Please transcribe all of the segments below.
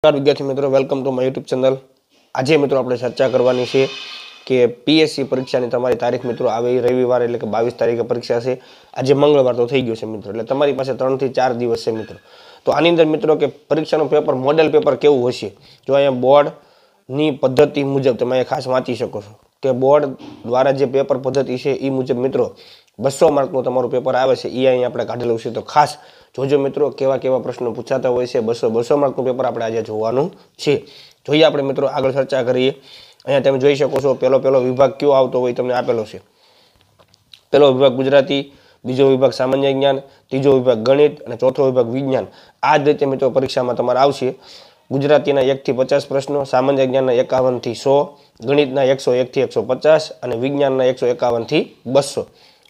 નમસ્કાર વિદ્યાર્થી મિત્રો welcome to my YouTube channel આજે મિત્રો આપણે ચર્ચા કરવાની છે કે પીએસસી પરીક્ષાની તમારી તારીખ મિત્રો આવે રવિવાર એટલે કે બાવીસ તારીખે પરીક્ષા છે આજે મંગળવાર તો થઈ ગયો છે મિત્રો એટલે તમારી પાસે ત્રણથી ચાર દિવસ છે મિત્રો તો આની અંદર મિત્રો કે પરીક્ષાનું પેપર મોડેલ પેપર કેવું હશે જો અહીંયા બોર્ડની પદ્ધતિ મુજબ તમે અહીંયા ખાસ વાંચી શકો છો કે બોર્ડ દ્વારા જે પેપર પદ્ધતિ છે એ મુજબ મિત્રો બસો માર્કનું તમારું પેપર આવે છે એ અહીંયા આપણે કાઢેલું છે તો ખાસ જોજો મિત્રો કેવા કેવા પ્રશ્નો પૂછાતા હોય છે બસો બસો માર્કનું પેપર આપણે આજે જોવાનું છે જોઈએ આપણે મિત્રો આગળ ચર્ચા કરીએ અહીંયા તમે જોઈ શકો છો પહેલો પહેલો વિભાગ કયો આવતો હોય તમને આપેલો છે પહેલો વિભાગ ગુજરાતી બીજો વિભાગ સામાન્ય જ્ઞાન ત્રીજો વિભાગ ગણિત અને ચોથો વિભાગ વિજ્ઞાન આ જ રીતે મિત્રો પરીક્ષામાં તમારે આવશે ગુજરાતીના એકથી પચાસ પ્રશ્નો સામાન્ય જ્ઞાનના એકાવનથી સો ગણિતના એકસો એકથી એકસો પચાસ અને વિજ્ઞાનના એકસો એકાવનથી બસો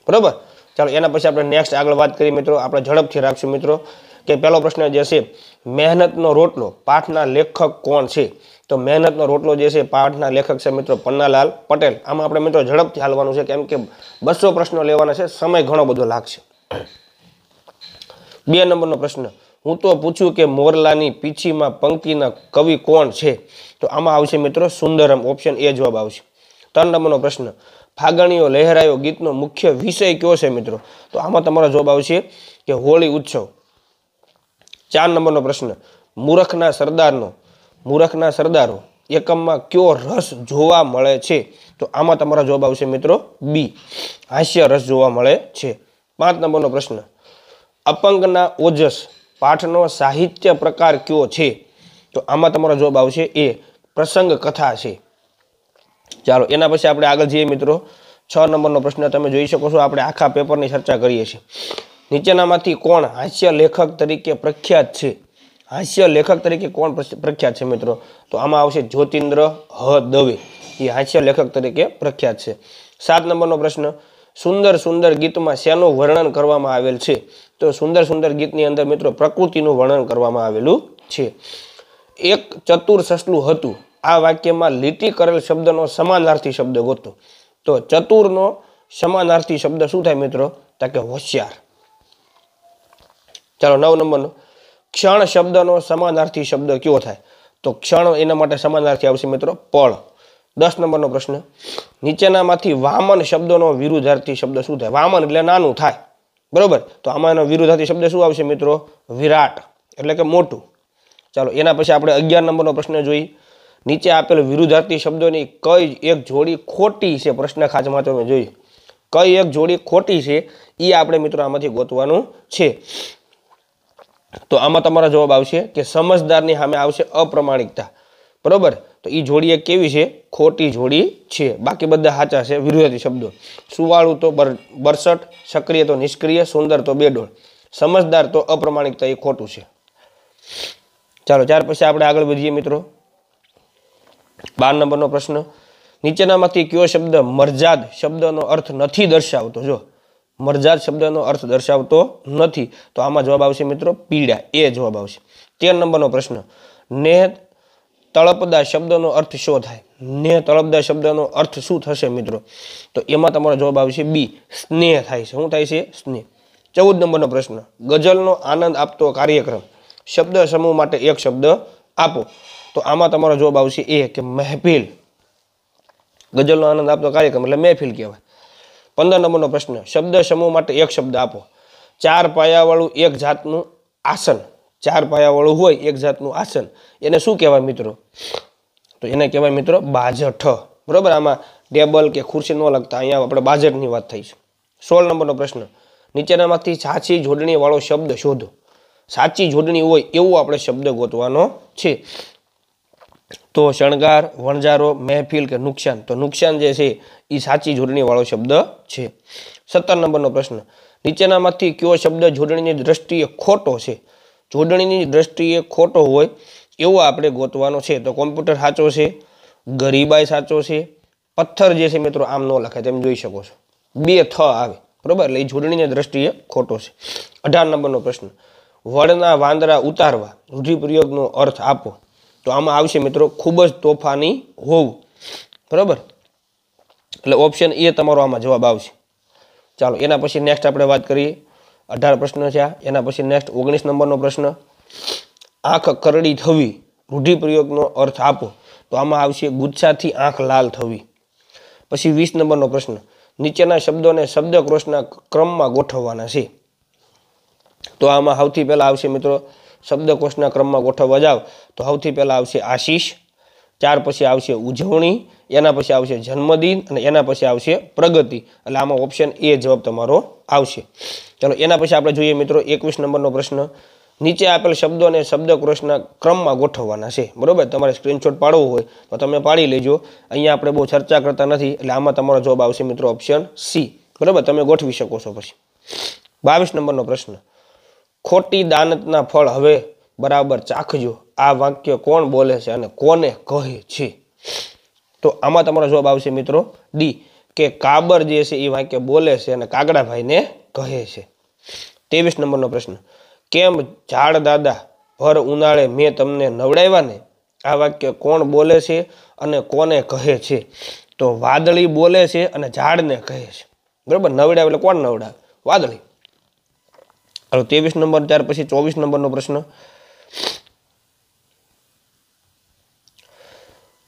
બરાબર ચાલો એના પછી આપણે નેક્સ્ટ આગળ વાત કરીએ મિત્રો આપણે ઝડપથી રાખશું મિત્રો કે પહેલો પ્રશ્ન જે છે મહેનતનો રોટલો પાઠના લેખક કોણ છે તો મહેનતનો રોટલો જે છે પાઠના લેખક છે મિત્રો પન્નાલાલ પટેલ આમાં આપણે મિત્રો ઝડપથી હાલવાનું છે કેમ કે બસો પ્રશ્નો લેવાના છે સમય ઘણો બધો લાગશે બે નંબરનો પ્રશ્ન હું તો પૂછું કે મોરલાની પીછીમાં પંક્તિના કવિ કોણ છે તો આમાં આવશે મિત્રો સુંદરમ ઓપ્શન એ જવાબ આવશે ત્રણ નંબરનો પ્રશ્ન ફાગણીઓ લહેરાયો ગીતનો મુખ્ય વિષય કયો છે મિત્રો તો આમાં તમારો જવાબ આવશે કે હોળી ઉત્સવ ચાર નંબરનો પ્રશ્ન મૂરખના સરદારનો મૂરખના સરદારો એકમમાં કયો રસ જોવા મળે છે તો આમાં તમારો જવાબ આવશે મિત્રો બી હાસ્ય રસ જોવા મળે છે પાંચ નંબરનો પ્રશ્ન અપંગના ઓજસ પાઠનો સાહિત્ય પ્રકાર કયો છે તો આમાં તમારો જવાબ આવશે એ પ્રસંગ કથા છે ચાલો એના પછી આપણે આગળ જઈએ મિત્રો છ નંબરનો પ્રશ્ન તમે જોઈ શકો છો આપણે આખા પેપરની ચર્ચા કરીએ છીએ નીચેનામાંથી કોણ હાસ્ય લેખક તરીકે પ્રખ્યાત છે હાસ્ય લેખક તરીકે કોણ પ્રખ્યાત છે મિત્રો તો આમાં આવશે જ્યોતિન્દ્ર હ દવે એ હાસ્ય લેખક તરીકે પ્રખ્યાત છે સાત નંબરનો પ્રશ્ન સુંદર સુંદર ગીતમાં શેનું વર્ણન કરવામાં આવેલ છે તો સુંદર સુંદર ગીતની અંદર મિત્રો પ્રકૃતિનું વર્ણન કરવામાં આવેલું છે એક ચતુર સસલું હતું આ વાક્યમાં લીટી કરેલ શબ્દનો સમાનાર્થી શબ્દ ગોતો તો ચતુરનો સમાનાર્થી શબ્દ શું થાય મિત્રો તો કે હોશિયાર ચાલો નવ નંબરનો ક્ષણ શબ્દનો સમાનાર્થી શબ્દ કયો થાય તો ક્ષણ એના માટે સમાનાર્થી આવશે મિત્રો પળ દસ નંબરનો પ્રશ્ન નીચેનામાંથી વામન શબ્દનો વિરુદ્ધાર્થી શબ્દ શું થાય વામન એટલે નાનું થાય બરોબર તો આમાં એનો વિરુદ્ધાર્થી શબ્દ શું આવશે મિત્રો વિરાટ એટલે કે મોટું ચાલો એના પછી આપણે અગિયાર નંબરનો પ્રશ્ન જોઈએ નીચે આપેલ વિરુદ્ધાર્થી શબ્દોની કઈ એક જોડી ખોટી છે પ્રશ્ન ખાંચમાં તમે જોઈ કઈ એક જોડી ખોટી છે એ આપણે મિત્રો આમાંથી ગોતવાનું છે તો આમાં તમારો જવાબ આવશે કે સમજદારની સામે આવશે અપ્રમાણિકતા બરોબર તો એ જોડી એક કેવી છે ખોટી જોડી છે બાકી બધા સાચા છે વિરોધી શબ્દો સુવાળું તો બરસઠ સક્રિય તો નિષ્ક્રિય સુંદર તો બેડોળ સમજદાર તો અપ્રમાણિકતા એ ખોટું છે ચાલો ત્યાર પછી આપણે આગળ વધીએ મિત્રો બાર નંબરનો પ્રશ્ન નીચેનામાંથી કયો શબ્દ મરજાદ શબ્દનો અર્થ નથી દર્શાવતો જો મરજાદ શબ્દનો અર્થ દર્શાવતો નથી તો આમાં જવાબ આવશે મિત્રો પીડા એ જવાબ આવશે તેર નંબરનો પ્રશ્ન નેહ તળપદા શબ્દનો અર્થ શું થાય ને તળપદા શબ્દનો અર્થ શું થશે મિત્રો તો એમાં તમારો જવાબ આવશે બી સ્નેહ થાય છે શું થાય છે સ્નેહ ચૌદ નંબરનો પ્રશ્ન ગઝલનો આનંદ આપતો કાર્યક્રમ શબ્દ સમૂહ માટે એક શબ્દ આપો તો આમાં તમારો જવાબ આવશે એ કે મહેફિલ ગઝલનો આનંદ આપતો કાર્યક્રમ એટલે મહેફિલ કહેવાય પંદર નંબરનો પ્રશ્ન શબ્દ સમૂહ માટે એક શબ્દ આપો ચાર પાયાવાળું એક જાતનું આસન ચાર પાયાવાળું હોય એક જાતનું આસન એને શું કહેવાય મિત્રો તો એને કહેવાય મિત્રો બાજઠ બરાબર આમાં ટેબલ કે ખુરશી ન લગતા અહીંયા આપણે બાજઠની વાત થઈ છે સોળ નંબરનો પ્રશ્ન નીચેનામાંથી સાચી જોડણીવાળો શબ્દ શોધો સાચી જોડણી હોય એવો આપણે શબ્દ ગોતવાનો છે તો શણગાર વણઝારો મહેફિલ કે નુકસાન તો નુકસાન જે છે એ સાચી જોડણીવાળો શબ્દ છે સત્તર નંબરનો પ્રશ્ન નીચેનામાંથી કયો શબ્દ જોડણીની દ્રષ્ટિએ ખોટો છે જોડણીની દ્રષ્ટિએ ખોટો હોય એવો આપણે ગોતવાનો છે તો કોમ્પ્યુટર સાચો છે ગરીબાઈ સાચો છે પથ્થર જે છે મિત્રો આમ ન લખાય તેમ જોઈ શકો છો બે થ આવે બરોબર એટલે એ જોડણીની દ્રષ્ટિએ ખોટો છે અઢાર નંબરનો પ્રશ્ન વળના વાંદરા ઉતારવા રૂઢિપ્રયોગનો અર્થ આપો તો આમાં આવશે મિત્રો ખૂબ જ તોફાની હોવું બરાબર એટલે ઓપ્શન એ તમારો આમાં જવાબ આવશે ચાલો એના પછી નેક્સ્ટ આપણે વાત કરીએ અઢાર પ્રશ્ન છે એના પછી નેક્સ્ટ ઓગણીસ નંબરનો પ્રશ્ન આંખ કરડી થવી રૂઢિપ્રયોગનો અર્થ આપો તો આમાં આવશે ગુચ્છાથી આંખ લાલ થવી પછી વીસ નંબરનો પ્રશ્ન નીચેના શબ્દોને શબ્દકોશના ક્રમમાં ગોઠવવાના છે તો આમાં સૌથી પહેલાં આવશે મિત્રો શબ્દકોશના ક્રમમાં ગોઠવવા જાવ તો સૌથી પહેલાં આવશે આશીષ ચાર પછી આવશે ઉજવણી એના પછી આવશે જન્મદિન અને એના પછી આવશે પ્રગતિ એટલે આમાં ઓપ્શન એ જવાબ તમારો આવશે ચાલો એના પછી આપણે જોઈએ મિત્રો એકવીસ નંબરનો પ્રશ્ન નીચે આપેલ શબ્દો અને શબ્દકોશના ક્રમમાં ગોઠવવાના છે બરાબર તમારે સ્ક્રીનશોટ પાડવો હોય તો તમે પાડી લેજો અહીંયા આપણે બહુ ચર્ચા કરતા નથી એટલે આમાં તમારો જવાબ આવશે મિત્રો ઓપ્શન સી બરાબર તમે ગોઠવી શકો છો પછી બાવીસ નંબરનો પ્રશ્ન ખોટી દાનતના ફળ હવે બરાબર ચાખજો આ વાક્ય કોણ બોલે છે અને કોને કહે છે તો આમાં તમારો જવાબ આવશે મિત્રો ડી કે કાબર જે છે એ વાક્ય બોલે છે અને કાગડાભાઈને કહે છે ત્રેવીસ નંબરનો પ્રશ્ન કેમ ઝાડ દાદા ભર ઉનાળે મેં તમને નવડાવ્યા ને આ વાક્ય કોણ બોલે છે અને કોને કહે છે તો વાદળી બોલે છે અને ઝાડને કહે છે બરાબર નવડાવે એટલે કોણ નવડાવે વાદળી હાલો ત્રેવીસ નંબર ત્યાર પછી ચોવીસ નંબરનો પ્રશ્ન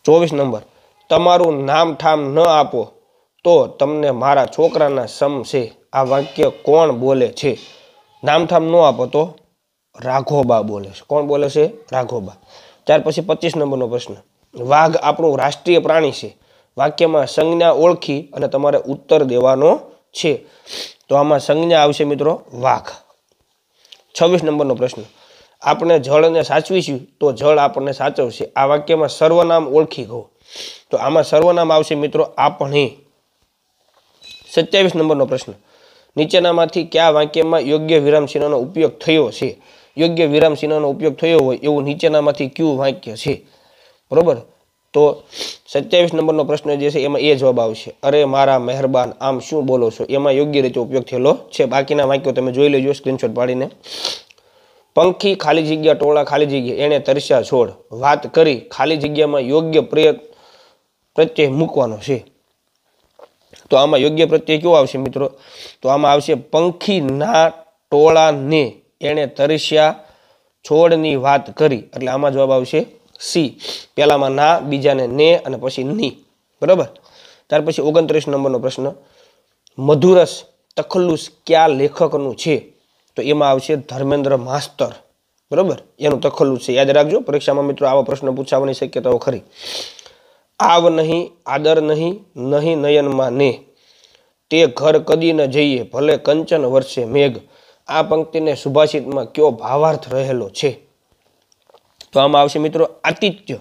ચોવીસ નંબર તમારું નામ ઠામ ન આપો તો તમને મારા છોકરાના સમ છે આ વાક્ય કોણ બોલે છે નામઠામ ન આપો તો રાઘોબા બોલે છે કોણ બોલે છે રાઘોબા ત્યાર પછી પચીસ નંબરનો પ્રશ્ન વાઘ આપણું રાષ્ટ્રીય પ્રાણી છે વાક્યમાં સંજ્ઞા ઓળખી અને તમારે ઉત્તર દેવાનો છે તો આમાં સંજ્ઞા આવશે મિત્રો વાઘ છવ્વીસ નંબરનો પ્રશ્ન આપણે જળને સાચવીશું તો જળ આપણને સાચવશે આ વાક્યમાં સર્વનામ ઓળખી ગયો તો આમાં સર્વનામ આવશે મિત્રો આપણે સત્યાવીસ નંબરનો પ્રશ્ન નીચેનામાંથી કયા વાક્યમાં યોગ્ય વિરામચિહ્નનો ઉપયોગ થયો છે યોગ્ય વિરામચિહ્નનો ઉપયોગ થયો હોય એવું નીચેનામાંથી કયું વાક્ય છે બરાબર તો સત્યાવીસ નંબરનો પ્રશ્ન જે છે એમાં એ જવાબ આવશે અરે મારા મહેરબાન આમ શું બોલો છો એમાં યોગ્ય રીતે ઉપયોગ થયેલો છે બાકીના વાક્યો તમે જોઈ લેજો સ્ક્રીનશોટ પાડીને પંખી ખાલી જગ્યા ટોળા ખાલી જગ્યા એણે તરસ્યા છોડ વાત કરી ખાલી જગ્યામાં યોગ્ય પ્રયત્ન પ્રત્યય મૂકવાનો છે તો આમાં યોગ્ય પ્રત્યય કયો આવશે મિત્રો તો આમાં આવશે પંખીના ટોળાને એણે તરસ્યા છોડની વાત કરી એટલે આમાં જવાબ આવશે સી પહેલામાં ના બીજાને ને અને પછી ની બરાબર ત્યાર પછી ઓગણત્રીસ નંબરનો પ્રશ્ન મધુરસ તખલ્લુસ ક્યાં લેખકનું છે તો એમાં આવશે ધર્મેન્દ્ર માસ્તર બરાબર એનું તખલ્લુસ છે યાદ રાખજો પરીક્ષામાં મિત્રો આવા પ્રશ્ન પૂછાવાની શક્યતાઓ ખરી આવ નહીં આદર નહીં નહીં નયનમાં ને તે ઘર કદી ન જઈએ ભલે કંચન વર્ષે મેઘ આ પંક્તિને સુભાષિતમાં કયો ભાવાર્થ રહેલો છે તો આમાં આવશે મિત્રો આતિથ્ય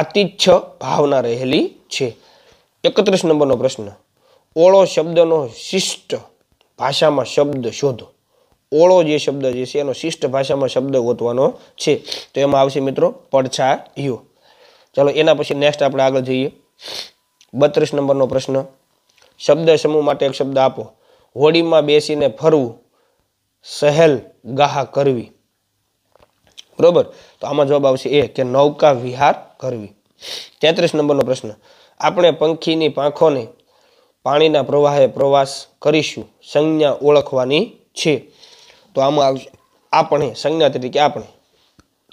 આતિથ્ય ભાવના રહેલી છે એકત્રીસ નંબરનો પ્રશ્ન ઓળો શબ્દનો શિષ્ટ ભાષામાં શબ્દ શોધો ઓળો જે શબ્દ જે છે એનો શિષ્ટ ભાષામાં શબ્દ ગોતવાનો છે તો એમાં આવશે મિત્રો પડછાયો ચાલો એના પછી નેક્સ્ટ આપણે આગળ જઈએ બત્રીસ નંબરનો પ્રશ્ન શબ્દ સમૂહ માટે એક શબ્દ આપો હોડીમાં બેસીને ફરવું સહેલ ગાહા કરવી બરાબર તો આમાં જવાબ આવશે એ કે નૌકા વિહાર કરવી તેત્રીસ નંબરનો પ્રશ્ન આપણે પંખીની પાંખોને પાણીના પ્રવાહે પ્રવાસ કરીશું સંજ્ઞા ઓળખવાની છે તો આમાં આવશે આપણે સંજ્ઞા તરીકે આપણે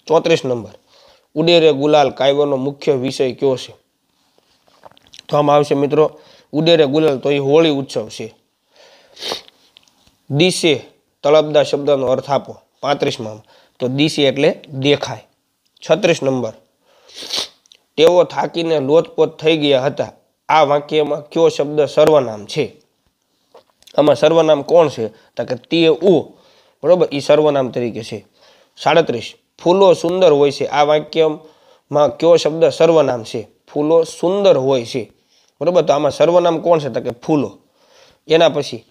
ચોત્રીસ નંબર ઉડેરે ગુલાલ કાવ્યનો મુખ્ય વિષય કયો છે તો આમાં આવશે મિત્રો ઉડેરે ગુલાલ તો એ હોળી ઉત્સવ છે દિશે તળબદા શબ્દનો અર્થ આપો પાંત્રીસમાં તો દિશી એટલે દેખાય છત્રીસ નંબર તેઓ થાકીને લોથપોથ થઈ ગયા હતા આ વાક્યમાં કયો શબ્દ સર્વનામ છે આમાં સર્વનામ કોણ છે તો કે તે ઉ બરાબર એ સર્વનામ તરીકે છે સાડત્રીસ ફૂલો સુંદર હોય છે આ વાક્યમાં કયો શબ્દ સર્વનામ છે ફૂલો સુંદર હોય છે બરાબર તો આમાં સર્વનામ કોણ છે તો કે ફૂલો એના પછી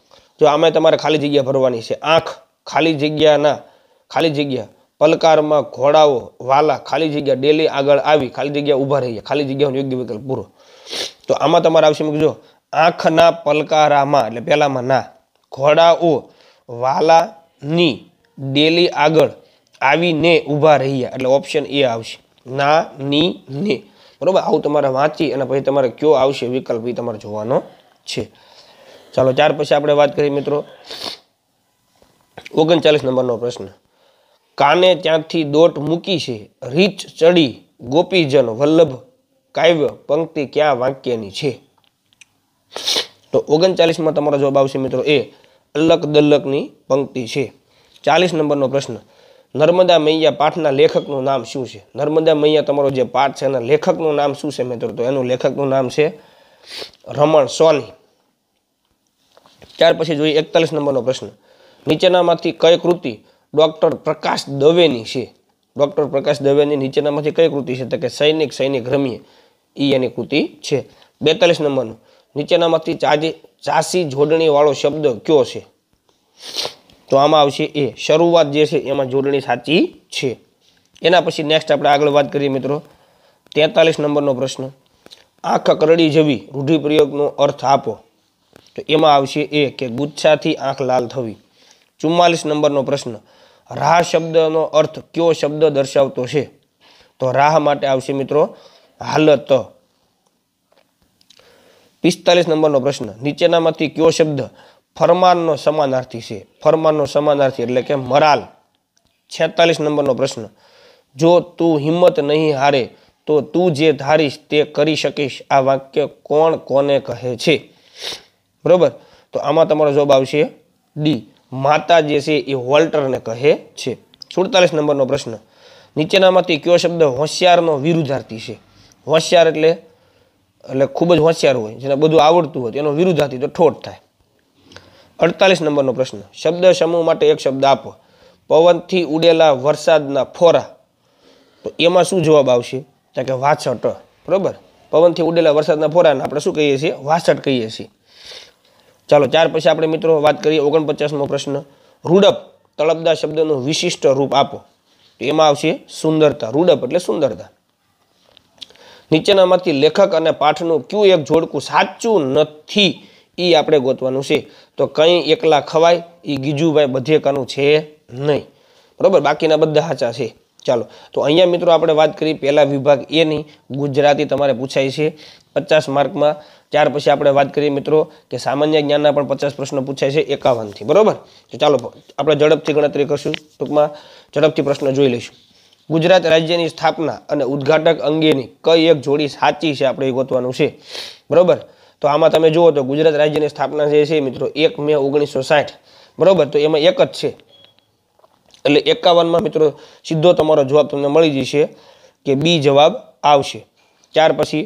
જો આમાં તમારે ખાલી જગ્યા ભરવાની છે આંખ ખાલી જગ્યાના ખાલી જગ્યા પલકારમાં ઘોડાઓ વાલા ખાલી જગ્યા ડેલી આગળ આવી ખાલી જગ્યા ઊભા રહીએ ખાલી જગ્યાનો યોગ્ય વિકલ્પ પૂરો તો આમાં તમારે આવશે મૂકી જો આંખના પલકારામાં એટલે પહેલામાં ના ઘોડાઓ વાલાની ડેલી આગળ આવીને ઊભા રહ્યા એટલે ઓપ્શન એ આવશે ના ની ને બરાબર આવું તમારે વાંચી અને પછી તમારે કયો આવશે વિકલ્પ એ તમારે જોવાનો છે ચાલો ત્યાર પછી આપણે વાત કરીએ મિત્રો ઓગણચાલીસ નંબરનો પ્રશ્ન કાને ત્યાંથી દોટ મૂકી છે રીચ ચડી ગોપીજન વલ્લભ કાવ્ય પંક્તિ ક્યાં વાક્યની છે તો ઓગણચાલીસમાં તમારો જવાબ આવશે મિત્રો એ અલક દલકની પંક્તિ છે ચાલીસ નંબરનો પ્રશ્ન નર્મદા મૈયા પાઠના લેખકનું નામ શું છે નર્મદા મૈયા તમારો જે પાઠ છે એના લેખકનું નામ શું છે મિત્રો તો એનું લેખકનું નામ છે રમણ સોની ત્યાર પછી જોઈએ એકતાલીસ નંબરનો પ્રશ્ન નીચેનામાંથી કઈ કૃતિ ડૉક્ટર પ્રકાશ દવેની છે ડૉક્ટર પ્રકાશ દવેની નીચેનામાંથી કઈ કૃતિ છે તો કે સૈનિક સૈનિક રમીએ એ એની કૃતિ છે બેતાલીસ નંબરનું નીચેનામાંથી ચાજી ચાસી જોડણીવાળો શબ્દ કયો છે તો આમાં આવશે એ શરૂઆત જે છે એમાં જોડણી સાચી છે એના પછી નેક્સ્ટ આપણે આગળ વાત કરીએ મિત્રો તેતાલીસ નંબરનો પ્રશ્ન આંખ કરડી જવી રૂઢિપ્રયોગનો અર્થ આપો તો એમાં આવશે એ કે ગુચ્છાથી આંખ લાલ થવી ચુમ્માલીસ નંબરનો પ્રશ્ન રાહ શબ્દનો અર્થ કયો શબ્દ દર્શાવતો છે તો રાહ માટે આવશે મિત્રો હાલત પિસ્તાલીસ નંબરનો પ્રશ્ન નીચેનામાંથી કયો શબ્દ ફરમાનનો સમાનાર્થી છે ફરમાનનો સમાનાર્થી એટલે કે મરાલ છેતાલીસ નંબરનો પ્રશ્ન જો તું હિંમત નહીં હારે તો તું જે ધારીશ તે કરી શકીશ આ વાક્ય કોણ કોને કહે છે બરાબર તો આમાં તમારો જવાબ આવશે ડી માતા જે છે એ વોલ્ટરને કહે છે સુડતાલીસ નંબરનો પ્રશ્ન નીચેનામાંથી કયો શબ્દ હોશિયારનો વિરુદ્ધાર્થી છે હોશિયાર એટલે એટલે ખૂબ જ હોશિયાર હોય જેને બધું આવડતું હોય એનો વિરુદ્ધાર્થી તો ઠોટ થાય અડતાલીસ નંબરનો પ્રશ્ન શબ્દ સમૂહ માટે એક શબ્દ આપો પવનથી ઉડેલા વરસાદના ફોરા તો એમાં શું જવાબ આવશે તો કે વાછટ બરાબર પવનથી ઉડેલા વરસાદના ફોરાને આપણે શું કહીએ છીએ વાછટ કહીએ છીએ ચાલો ત્યાર પછી આપણે મિત્રો વાત કરીએ ઓગણપચાસમો પ્રશ્ન રૂડપ તળપદા શબ્દનું વિશિષ્ટ રૂપ આપો તો એમાં આવશે સુંદરતા રૂડપ એટલે સુંદરતા નીચેનામાંથી લેખક અને પાઠનું કયું એક જોડકું સાચું નથી એ આપણે ગોતવાનું છે તો કંઈ એકલા ખવાય એ ગીજુભાઈ બધેકાનું છે નહીં બરાબર બાકીના બધા સાચા છે ચાલો તો અહીંયા મિત્રો આપણે વાત કરી પહેલા વિભાગ એની ગુજરાતી તમારે પૂછાય છે પચાસ માર્કમાં ત્યાર પછી આપણે વાત કરીએ મિત્રો કે સામાન્ય જ્ઞાનના પણ પચાસ પ્રશ્નો પૂછાય છે એકાવનથી બરાબર તો ચાલો આપણે ઝડપથી ગણતરી કરશું ટૂંકમાં ઝડપથી પ્રશ્ન જોઈ લઈશું ગુજરાત રાજ્યની સ્થાપના અને ઉદ્ઘાટક અંગેની કઈ એક જોડી સાચી છે આપણે એ ગોતવાનું છે બરાબર તો આમાં તમે જુઓ તો ગુજરાત રાજ્યની સ્થાપના જે છે મિત્રો એક મે ઓગણીસો સાઠ બરાબર તો એમાં એક જ છે એટલે એકાવનમાં મિત્રો સીધો તમારો જવાબ તમને મળી જશે કે બી જવાબ આવશે ત્યાર પછી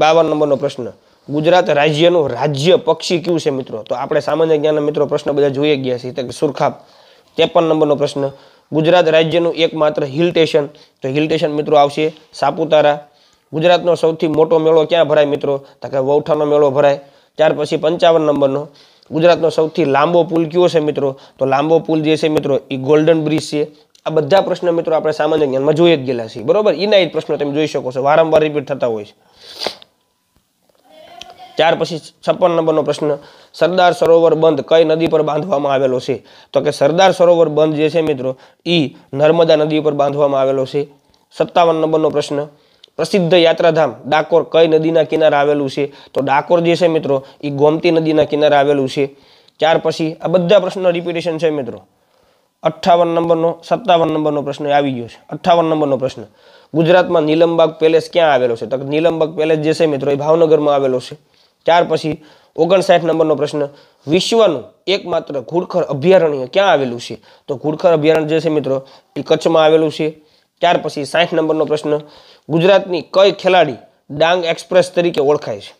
બાવન નંબરનો પ્રશ્ન ગુજરાત રાજ્યનું રાજ્ય પક્ષી કયું છે મિત્રો તો આપણે સામાન્ય જ્ઞાનના મિત્રો પ્રશ્ન બધા જોઈએ ગયા છીએ કે સુરખાબ ત્રેપન નંબરનો પ્રશ્ન ગુજરાત રાજ્યનું એકમાત્ર હિલ સ્ટેશન તો હિલ સ્ટેશન મિત્રો આવશે સાપુતારા ગુજરાતનો સૌથી મોટો મેળો ક્યાં ભરાય મિત્રો તો કે વૌઠાનો મેળો ભરાય ત્યાર પછી પંચાવન નંબરનો ગુજરાતનો સૌથી લાંબો પુલ કયો છે મિત્રો તો લાંબો પુલ જે છે મિત્રો એ ગોલ્ડન બ્રિજ છે આ બધા પ્રશ્ન મિત્રો આપણે સામાન્ય જ્ઞાનમાં જોઈ જ ગયેલા છીએ બરાબર એના જ પ્રશ્નો તમે જોઈ શકો છો વારંવાર રિપીટ થતા હોય છે ચાર પછી છપ્પન નંબરનો પ્રશ્ન સરદાર સરોવર બંધ કઈ નદી પર બાંધવામાં આવેલો છે તો કે સરદાર સરોવર બંધ જે છે મિત્રો એ નર્મદા નદી પર બાંધવામાં આવેલો છે સત્તાવન નંબરનો પ્રશ્ન પ્રસિદ્ધ યાત્રાધામ ડાકોર કઈ નદીના કિનારે આવેલું છે તો ડાકોર જે છે મિત્રો એ ગોમતી નદીના કિનારે આવેલું છે ત્યાર પછી આ બધા પ્રશ્નો રિપીટેશન છે મિત્રો અઠ્ઠાવન નંબરનો સત્તાવન નંબરનો પ્રશ્ન આવી ગયો છે અઠ્ઠાવન નંબરનો પ્રશ્ન ગુજરાતમાં નીલમબાગ પેલેસ ક્યાં આવેલો છે તો નીલમબાગ પેલેસ જે છે મિત્રો એ ભાવનગરમાં આવેલો છે ત્યાર પછી ઓગણસાઠ નંબરનો પ્રશ્ન વિશ્વનું એકમાત્ર ઘુડખર અભયારણ્ય ક્યાં આવેલું છે તો ઘુડખર અભયારણ્ય જે છે મિત્રો એ કચ્છમાં આવેલું છે ત્યાર પછી સાઠ નંબરનો પ્રશ્ન ગુજરાતની કઈ ખેલાડી ડાંગ એક્સપ્રેસ તરીકે ઓળખાય છે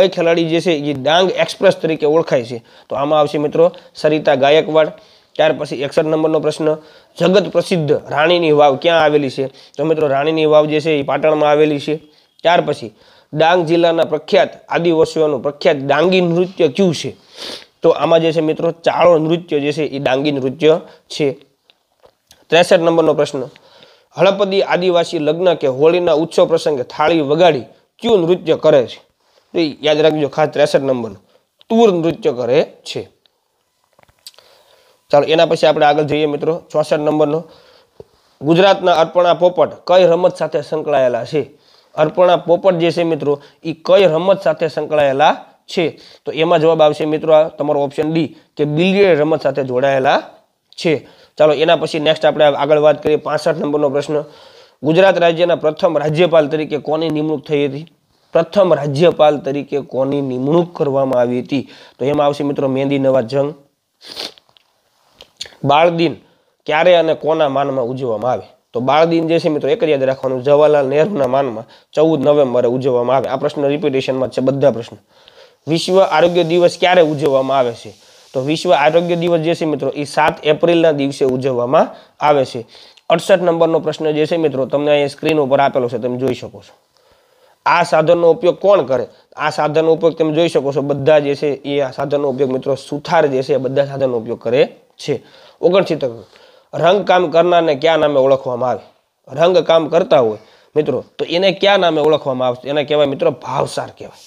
કઈ ખેલાડી જે છે એ ડાંગ એક્સપ્રેસ તરીકે ઓળખાય છે તો આમાં આવશે મિત્રો સરિતા ગાયકવાડ ત્યાર પછી એકસઠ નંબરનો પ્રશ્ન જગત પ્રસિદ્ધ રાણીની વાવ ક્યાં આવેલી છે તો મિત્રો રાણીની વાવ જે છે એ પાટણમાં આવેલી છે ત્યાર પછી ડાંગ જિલ્લાના પ્રખ્યાત આદિવાસીઓનું પ્રખ્યાત ડાંગી નૃત્ય કયું છે તો આમાં જે છે મિત્રો ચાળો નૃત્ય જે છે એ ડાંગી નૃત્ય છે ત્રેસઠ નંબરનો પ્રશ્ન હળપદી આદિવાસી લગ્ન કે હોળીના ઉત્સવ પ્રસંગે થાળી વગાડી કયું નૃત્ય કરે છે તો યાદ રાખજો ખાસ ત્રેસઠ નંબરનું તુર નૃત્ય કરે છે ચાલો એના પછી આપણે આગળ જઈએ મિત્રો ચોસઠ નંબરનો ગુજરાતના અર્પણા પોપટ કઈ રમત સાથે સંકળાયેલા છે અર્પણા પોપટ જે છે મિત્રો એ કઈ રમત સાથે સંકળાયેલા છે તો એમાં જવાબ આવશે મિત્રો આ તમારો ઓપ્શન ડી કે બિલિયર્ડ રમત સાથે જોડાયેલા છે ચાલો એના પછી નેક્સ્ટ આપણે આગળ વાત કરીએ પાસઠ નંબરનો પ્રશ્ન ગુજરાત રાજ્યના પ્રથમ રાજ્યપાલ તરીકે કોની નિમણૂક થઈ હતી પ્રથમ રાજ્યપાલ તરીકે કોની નિમણૂક કરવામાં આવી હતી તો એમાં આવશે મિત્રો મેંદી નવા જંગ બાળદિન ક્યારે અને કોના માનમાં ઉજવવામાં આવે તો બાળ દિન જે છે મિત્રો એક જ યાદ રાખવાનું જવાહરલાલ નહેરુના માનમાં ચૌદ નવેમ્બરે ઉજવવામાં આવે આ પ્રશ્ન રિપીટેશનમાં છે બધા પ્રશ્ન વિશ્વ આરોગ્ય દિવસ ક્યારે ઉજવવામાં આવે છે તો વિશ્વ આરોગ્ય દિવસ જે છે મિત્રો એ સાત એપ્રિલના દિવસે ઉજવવામાં આવે છે અડસઠ નંબરનો પ્રશ્ન જે છે મિત્રો તમને અહીંયા સ્ક્રીન ઉપર આપેલો છે તમે જોઈ શકો છો આ સાધનનો ઉપયોગ કોણ કરે આ સાધનનો ઉપયોગ તમે જોઈ શકો છો બધા જે છે એ આ સાધનનો ઉપયોગ મિત્રો સુથાર જે છે એ બધા સાધનનો ઉપયોગ કરે છે ઓગણસિત્તેર રંગકામ કરનારને ક્યાં નામે ઓળખવામાં આવે રંગકામ કરતા હોય મિત્રો તો એને ક્યાં નામે ઓળખવામાં આવશે એને કહેવાય મિત્રો ભાવસાર કહેવાય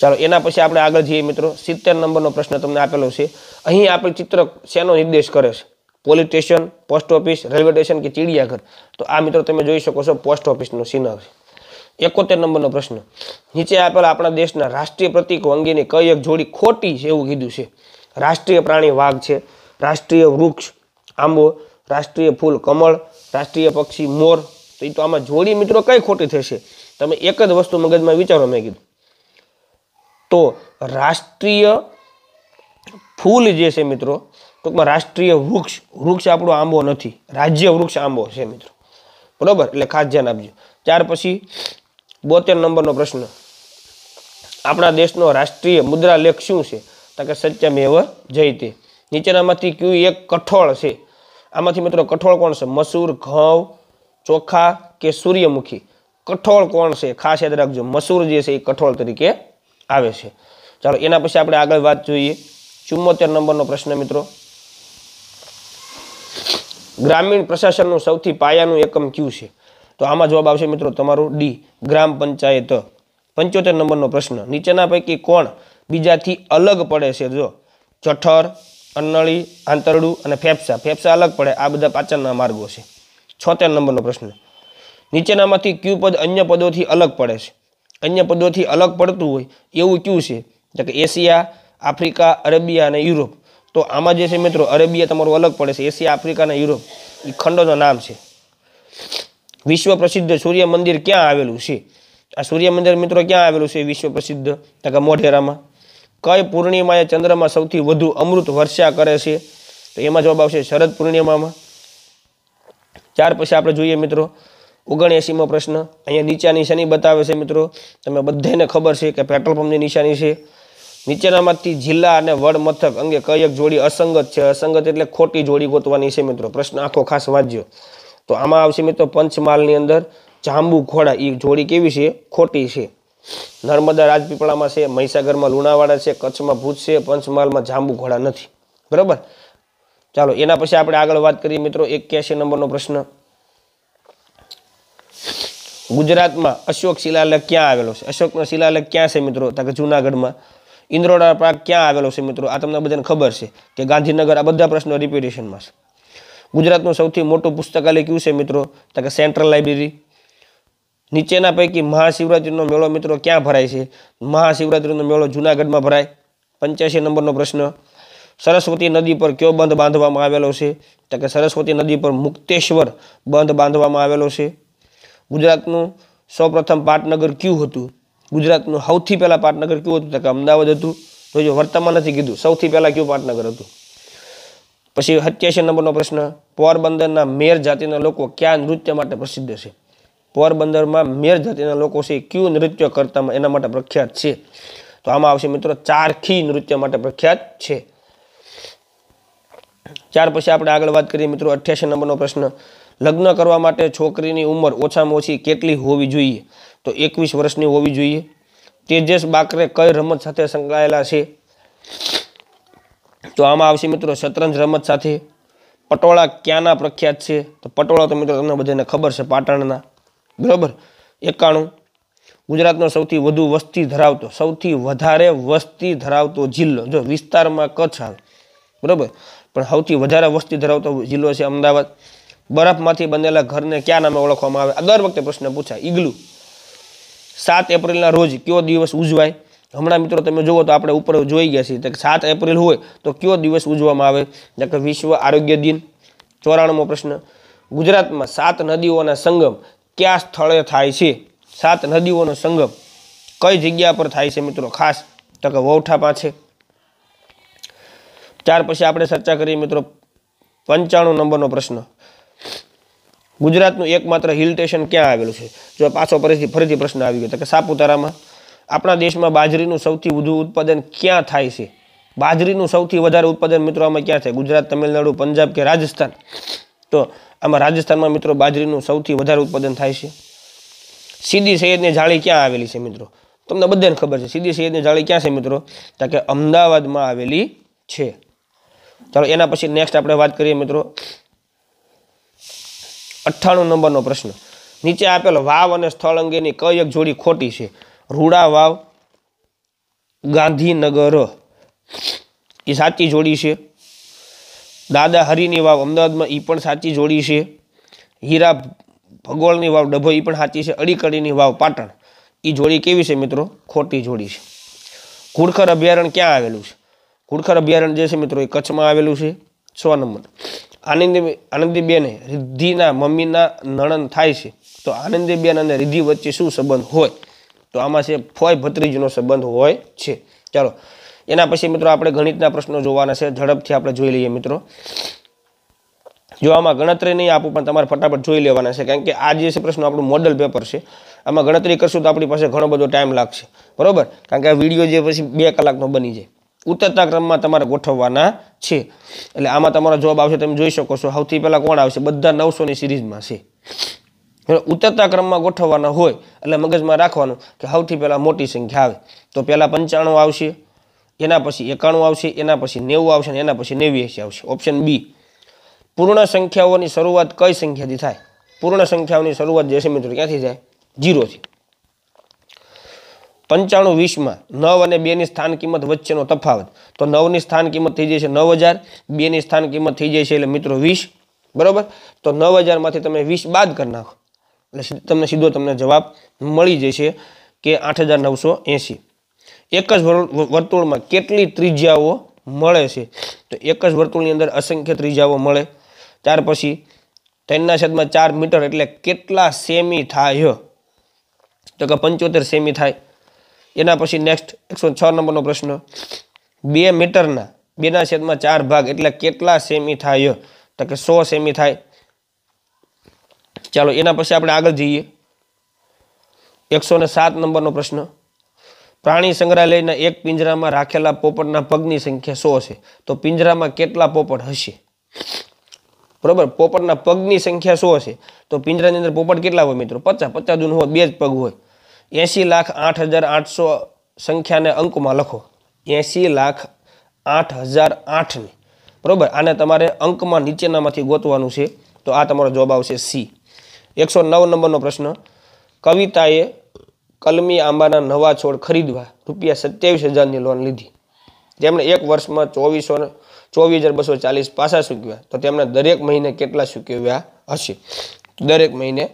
ચાલો એના પછી આપણે આગળ જઈએ મિત્રો સિત્તેર નંબરનો પ્રશ્ન તમને આપેલો છે અહીં આપણે ચિત્ર શેનો નિર્દેશ કરે છે police station post office railway station કે ચીડિયાઘર તો આ મિત્રો તમે જોઈ શકો છો પોસ્ટ ઓફિસનો ઓફિસનું સિનર એકોતેર નંબરનો પ્રશ્ન નીચે આપેલા આપણા દેશના રાષ્ટ્રીય પ્રતીકો અંગેની કઈ એક જોડી ખોટી છે એવું કીધું છે રાષ્ટ્રીય પ્રાણી વાઘ છે રાષ્ટ્રીય વૃક્ષ આંબો રાષ્ટ્રીય ફૂલ કમળ રાષ્ટ્રીય પક્ષી મોર તો એ તો આમાં જોડી મિત્રો કઈ ખોટી થશે તમે એક જ વસ્તુ મગજમાં વિચારો મેં કીધું તો રાષ્ટ્રીય ફૂલ જે છે મિત્રો ટૂંકમાં રાષ્ટ્રીય વૃક્ષ વૃક્ષ આપણો આંબો નથી રાજ્ય વૃક્ષ આંબો છે મિત્રો બરોબર એટલે ખાસ ધ્યાન આપજો ત્યાર પછી બોતેર નંબરનો પ્રશ્ન આપણા દેશનો રાષ્ટ્રીય મુદ્રાલેખ શું છે તો કે સત્યમેવ જયતે નીચેનામાંથી કયું એક કઠોળ છે આમાંથી મિત્રો કઠોળ કોણ છે મસૂર ઘઉં ચોખા કે સૂર્યમુખી કઠોળ કોણ છે ખાસ યાદ રાખજો મસૂર જે છે એ કઠોળ તરીકે આવે છે ચાલો એના પછી આપણે આગળ વાત જોઈએ ચુમ્મોતેર નંબરનો પ્રશ્ન મિત્રો ગ્રામીણ પ્રશાસનનું સૌથી પાયાનું એકમ ક્યુ છે તો આમાં જવાબ આવશે મિત્રો તમારું ડી ગ્રામ પંચાયત પંચોતેર નંબરનો પ્રશ્ન નીચેના પૈકી કોણ બીજાથી અલગ પડે છે જો જઠર અન્નળી આંતરડું અને ફેફસા ફેફસા અલગ પડે આ બધા પાચનના માર્ગો છે છોતેર નંબરનો પ્રશ્ન નીચેનામાંથી ક્યુ પદ અન્ય પદોથી અલગ પડે છે અન્ય પદોથી અલગ પડતું હોય એવું ક્યુ છે એટલે કે એશિયા આફ્રિકા અરેબિયા અને યુરોપ તો આમાં જે છે મિત્રો અરેબિયા તમારું અલગ પડે છે એશિયા આફ્રિકા અને યુરોપ એ ખંડોનું નામ છે વિશ્વ પ્રસિદ્ધ સૂર્ય મંદિર ક્યાં આવેલું છે આ સૂર્ય મંદિર મિત્રો ક્યાં આવેલું છે વિશ્વ પ્રસિદ્ધ તો કે મોઢેરામાં કઈ પૂર્ણિમાએ ચંદ્રમાં સૌથી વધુ અમૃત વર્ષા કરે છે તો એમાં જવાબ આવશે શરદ પૂર્ણિમામાં ત્યાર પછી આપણે જોઈએ મિત્રો ઓગણએંસીમો પ્રશ્ન અહીંયા નીચા નિશાની બતાવે છે મિત્રો તમે બધાને ખબર છે કે પેટ્રોલ પંપની નિશાની છે નીચેનામાંથી જિલ્લા અને વડ મથક અંગે કઈ એક જોડી અસંગત છે અસંગત એટલે ખોટી જોડી ગોતવાની છે મિત્રો પ્રશ્ન આખો ખાસ વાંચ્યો તો આમાં આવશે મિત્રો પંચમહાલની અંદર જાંબુ ખોડા એ જોડી કેવી છે ખોટી છે નર્મદા રાજપીપળામાં છે મહીસાગરમાં લુણાવાડા છે કચ્છમાં ભૂજ છે પંચમહાલમાં જાંબુ ઘોડા નથી બરાબર ચાલો એના પછી આપણે આગળ વાત કરીએ મિત્રો એક્યાસી નંબરનો પ્રશ્ન ગુજરાતમાં અશોક શિલાલેખ ક્યાં આવેલો છે અશોકનો શિલાલેખ ક્યાં છે મિત્રો તો કે જૂનાગઢમાં ઇન્દ્રોડા પાર્ક ક્યાં આવેલો છે મિત્રો આ તમને બધાને ખબર છે કે ગાંધીનગર આ બધા પ્રશ્નો રિપીટેશનમાં છે ગુજરાતનું સૌથી મોટું પુસ્તકાલય કયું છે મિત્રો તો કે સેન્ટ્રલ લાઇબ્રેરી નીચેના પૈકી મહાશિવરાત્રિનો મેળો મિત્રો ક્યાં ભરાય છે મહાશિવરાત્રિનો મેળો જૂનાગઢમાં ભરાય પંચ્યાસી નંબરનો પ્રશ્ન સરસ્વતી નદી પર કયો બંધ બાંધવામાં આવેલો છે તો કે સરસ્વતી નદી પર મુક્તેશ્વર બંધ બાંધવામાં આવેલો છે ગુજરાતનું સૌપ્રથમ પાટનગર કયું હતું ગુજરાતનું સૌથી પહેલાં પાટનગર કયું હતું તો કે અમદાવાદ હતું જોજો વર્તમાન નથી કીધું સૌથી પહેલાં કયું પાટનગર હતું પછી સત્યાસી નંબરનો પ્રશ્ન પોરબંદરના મેર જાતિના લોકો કયા નૃત્ય માટે પ્રસિદ્ધ છે પોરબંદરમાં મેર જાતિના લોકો છે ક્યુ નૃત્ય કરતા એના માટે પ્રખ્યાત છે તો આમાં આવશે મિત્રો ચારખી નૃત્ય માટે પ્રખ્યાત છે ત્યાર પછી આપણે આગળ વાત કરીએ મિત્રો અઠ્યાસી નંબરનો પ્રશ્ન લગ્ન કરવા માટે છોકરીની ઉંમર ઓછામાં ઓછી કેટલી હોવી જોઈએ તો એકવીસ વર્ષની હોવી જોઈએ તેજસ બાકરે કઈ રમત સાથે સંકળાયેલા છે તો આમાં આવશે મિત્રો શતરંજ રમત સાથે પટોળા ક્યાંના પ્રખ્યાત છે તો પટોળા તો મિત્રો તમને બધાને ખબર છે પાટણના બરાબર એકાણું ગુજરાતનો સૌથી વધુ વસ્તી ધરાવતો સૌથી વધારે વસ્તી ધરાવતો જિલ્લો જો વિસ્તારમાં કચ્છ આવે બરાબર પણ સૌથી વધારે વસ્તી ધરાવતો જિલ્લો છે અમદાવાદ બરફમાંથી બનેલા ઘરને ક્યાં નામે ઓળખવામાં આવે દર વખતે પ્રશ્ન પૂછાય ઈગલું સાત એપ્રિલના રોજ કયો દિવસ ઉજવાય હમણાં મિત્રો તમે જુઓ તો આપણે ઉપર જોઈ ગયા છીએ કે સાત એપ્રિલ હોય તો કયો દિવસ ઉજવવામાં આવે એટલે કે વિશ્વ આરોગ્ય દિન ચોરાણુંમો પ્રશ્ન ગુજરાતમાં સાત નદીઓના સંગમ કયા સ્થળે થાય છે સાત નદીઓનો સંગમ કઈ જગ્યા પર થાય છે મિત્રો ખાસ તો કે વૌઠા પાસે ત્યાર પછી આપણે ચર્ચા કરીએ મિત્રો પંચાણું નંબરનો પ્રશ્ન ગુજરાતનું એકમાત્ર હિલ સ્ટેશન ક્યાં આવેલું છે જો પાછો ફરીથી ફરીથી પ્રશ્ન આવી ગયો તો કે સાપુતારામાં આપણા દેશમાં બાજરીનું સૌથી વધુ ઉત્પાદન ક્યાં થાય છે બાજરીનું સૌથી વધારે ઉત્પાદન મિત્રો આમાં ક્યાં છે ગુજરાત તમિલનાડુ પંજાબ કે રાજસ્થાન તો આમાં રાજસ્થાનમાં મિત્રો બાજરીનું સૌથી વધારે ઉત્પાદન થાય છે સીધી સૈયદની જાળી ક્યાં આવેલી છે મિત્રો તમને બધાને ખબર છે સીધી સૈયદની જાળી ક્યાં છે મિત્રો તો કે અમદાવાદમાં આવેલી છે ચાલો એના પછી નેક્સ્ટ આપણે વાત કરીએ મિત્રો અઠ્ઠાણું નંબરનો પ્રશ્ન નીચે આપેલ વાવ અને સ્થળ અંગેની કઈ એક જોડી ખોટી છે રૂડા વાવ ગાંધીનગર એ સાચી જોડી છે દાદા હરિની વાવ અમદાવાદમાં એ પણ સાચી જોડી છે હીરા ભગોળની વાવ ડભો એ પણ સાચી છે અડીકડીની વાવ પાટણ એ જોડી કેવી છે મિત્રો ખોટી જોડી છે ઘુડખર અભયારણ્ય ક્યાં આવેલું છે ઘુડખર અભયારણ્ય જે છે મિત્રો એ કચ્છમાં આવેલું છે છ નંબર આનંદી આનંદીબેને રિદ્ધિના મમ્મીના નણન થાય છે તો આનંદીબેન અને રિદ્ધિ વચ્ચે શું સંબંધ હોય તો આમાં છે ફોય ભત્રીજીનો સંબંધ હોય છે ચાલો એના પછી મિત્રો આપણે ગણિતના પ્રશ્નો જોવાના છે ઝડપથી આપણે જોઈ લઈએ મિત્રો જો આમાં ગણતરી નહીં આપું પણ તમારે ફટાફટ જોઈ લેવાના છે કારણ કે આ જે છે પ્રશ્નો આપણું મોડલ પેપર છે આમાં ગણતરી કરશું તો આપણી પાસે ઘણો બધો ટાઈમ લાગશે બરાબર કારણ કે આ વિડીયો જે પછી બે કલાકનો બની જાય ઉતરતા ક્રમમાં તમારે ગોઠવવાના છે એટલે આમાં તમારો જવાબ આવશે તમે જોઈ શકો છો સૌથી પહેલાં કોણ આવશે બધા નવસોની સિરીઝમાં છે ઉતરતા ક્રમમાં ગોઠવવાના હોય એટલે મગજમાં રાખવાનું કે સૌથી પહેલાં મોટી સંખ્યા આવે તો પહેલાં પંચાણું આવશે એના પછી એકાણું આવશે એના પછી નેવું આવશે અને એના પછી નેવ્યાસી આવશે ઓપ્શન બી પૂર્ણ સંખ્યાઓની શરૂઆત કઈ સંખ્યાથી થાય પૂર્ણ સંખ્યાઓની શરૂઆત જે છે મિત્રો ક્યાંથી થાય જીરોથી પંચાણું વીસમાં નવ અને બેની સ્થાન કિંમત વચ્ચેનો તફાવત તો નવની સ્થાન કિંમત થઈ જાય છે નવ હજાર બેની સ્થાન કિંમત થઈ જાય છે એટલે મિત્રો વીસ બરાબર તો નવ હજારમાંથી તમે વીસ બાદ કરી નાખો એટલે તમને સીધો તમને જવાબ મળી જશે કે આઠ હજાર નવસો એંસી એક જ વર્તુળમાં કેટલી ત્રિજ્યાઓ મળે છે તો એક જ વર્તુળની અંદર અસંખ્ય ત્રિજ્યાઓ મળે ત્યાર પછી તેના છેદમાં ચાર મીટર એટલે કેટલા સેમી થાય તો કે પંચોતેર સેમી થાય એના પછી નેક્સ્ટ એકસો છ નંબરનો પ્રશ્ન બે મીટરના બેના છેદમાં ચાર ભાગ એટલે કેટલા સેમી થાય તો કે સો સેમી થાય ચાલો એના પછી આપણે આગળ જઈએ એકસો ને સાત નંબરનો પ્રશ્ન પ્રાણી સંગ્રહાલયના એક પિંજરામાં રાખેલા પોપટના પગની સંખ્યા સો છે તો પિંજરામાં કેટલા પોપટ હશે બરોબર પોપટના પગની સંખ્યા સો છે તો પિંજરાની અંદર પોપટ કેટલા હોય મિત્રો પચાસ પચાસ દૂન હોય બે જ પગ હોય એંસી લાખ આઠ હજાર આઠસો સંખ્યાને અંકમાં લખો એંસી લાખ આઠ હજાર આઠને બરોબર આને તમારે અંકમાં નીચેનામાંથી ગોતવાનું છે તો આ તમારો જવાબ આવશે સી એકસો નવ નંબરનો પ્રશ્ન કવિતાએ કલમી આંબાના નવા છોડ ખરીદવા રૂપિયા સત્યાવીસ હજારની લોન લીધી તેમણે એક વર્ષમાં ચોવીસો ચોવીસ હજાર બસો ચાલીસ પાસા સૂક્યા તો તેમણે દરેક મહિને કેટલા સૂકવ્યા હશે દરેક મહિને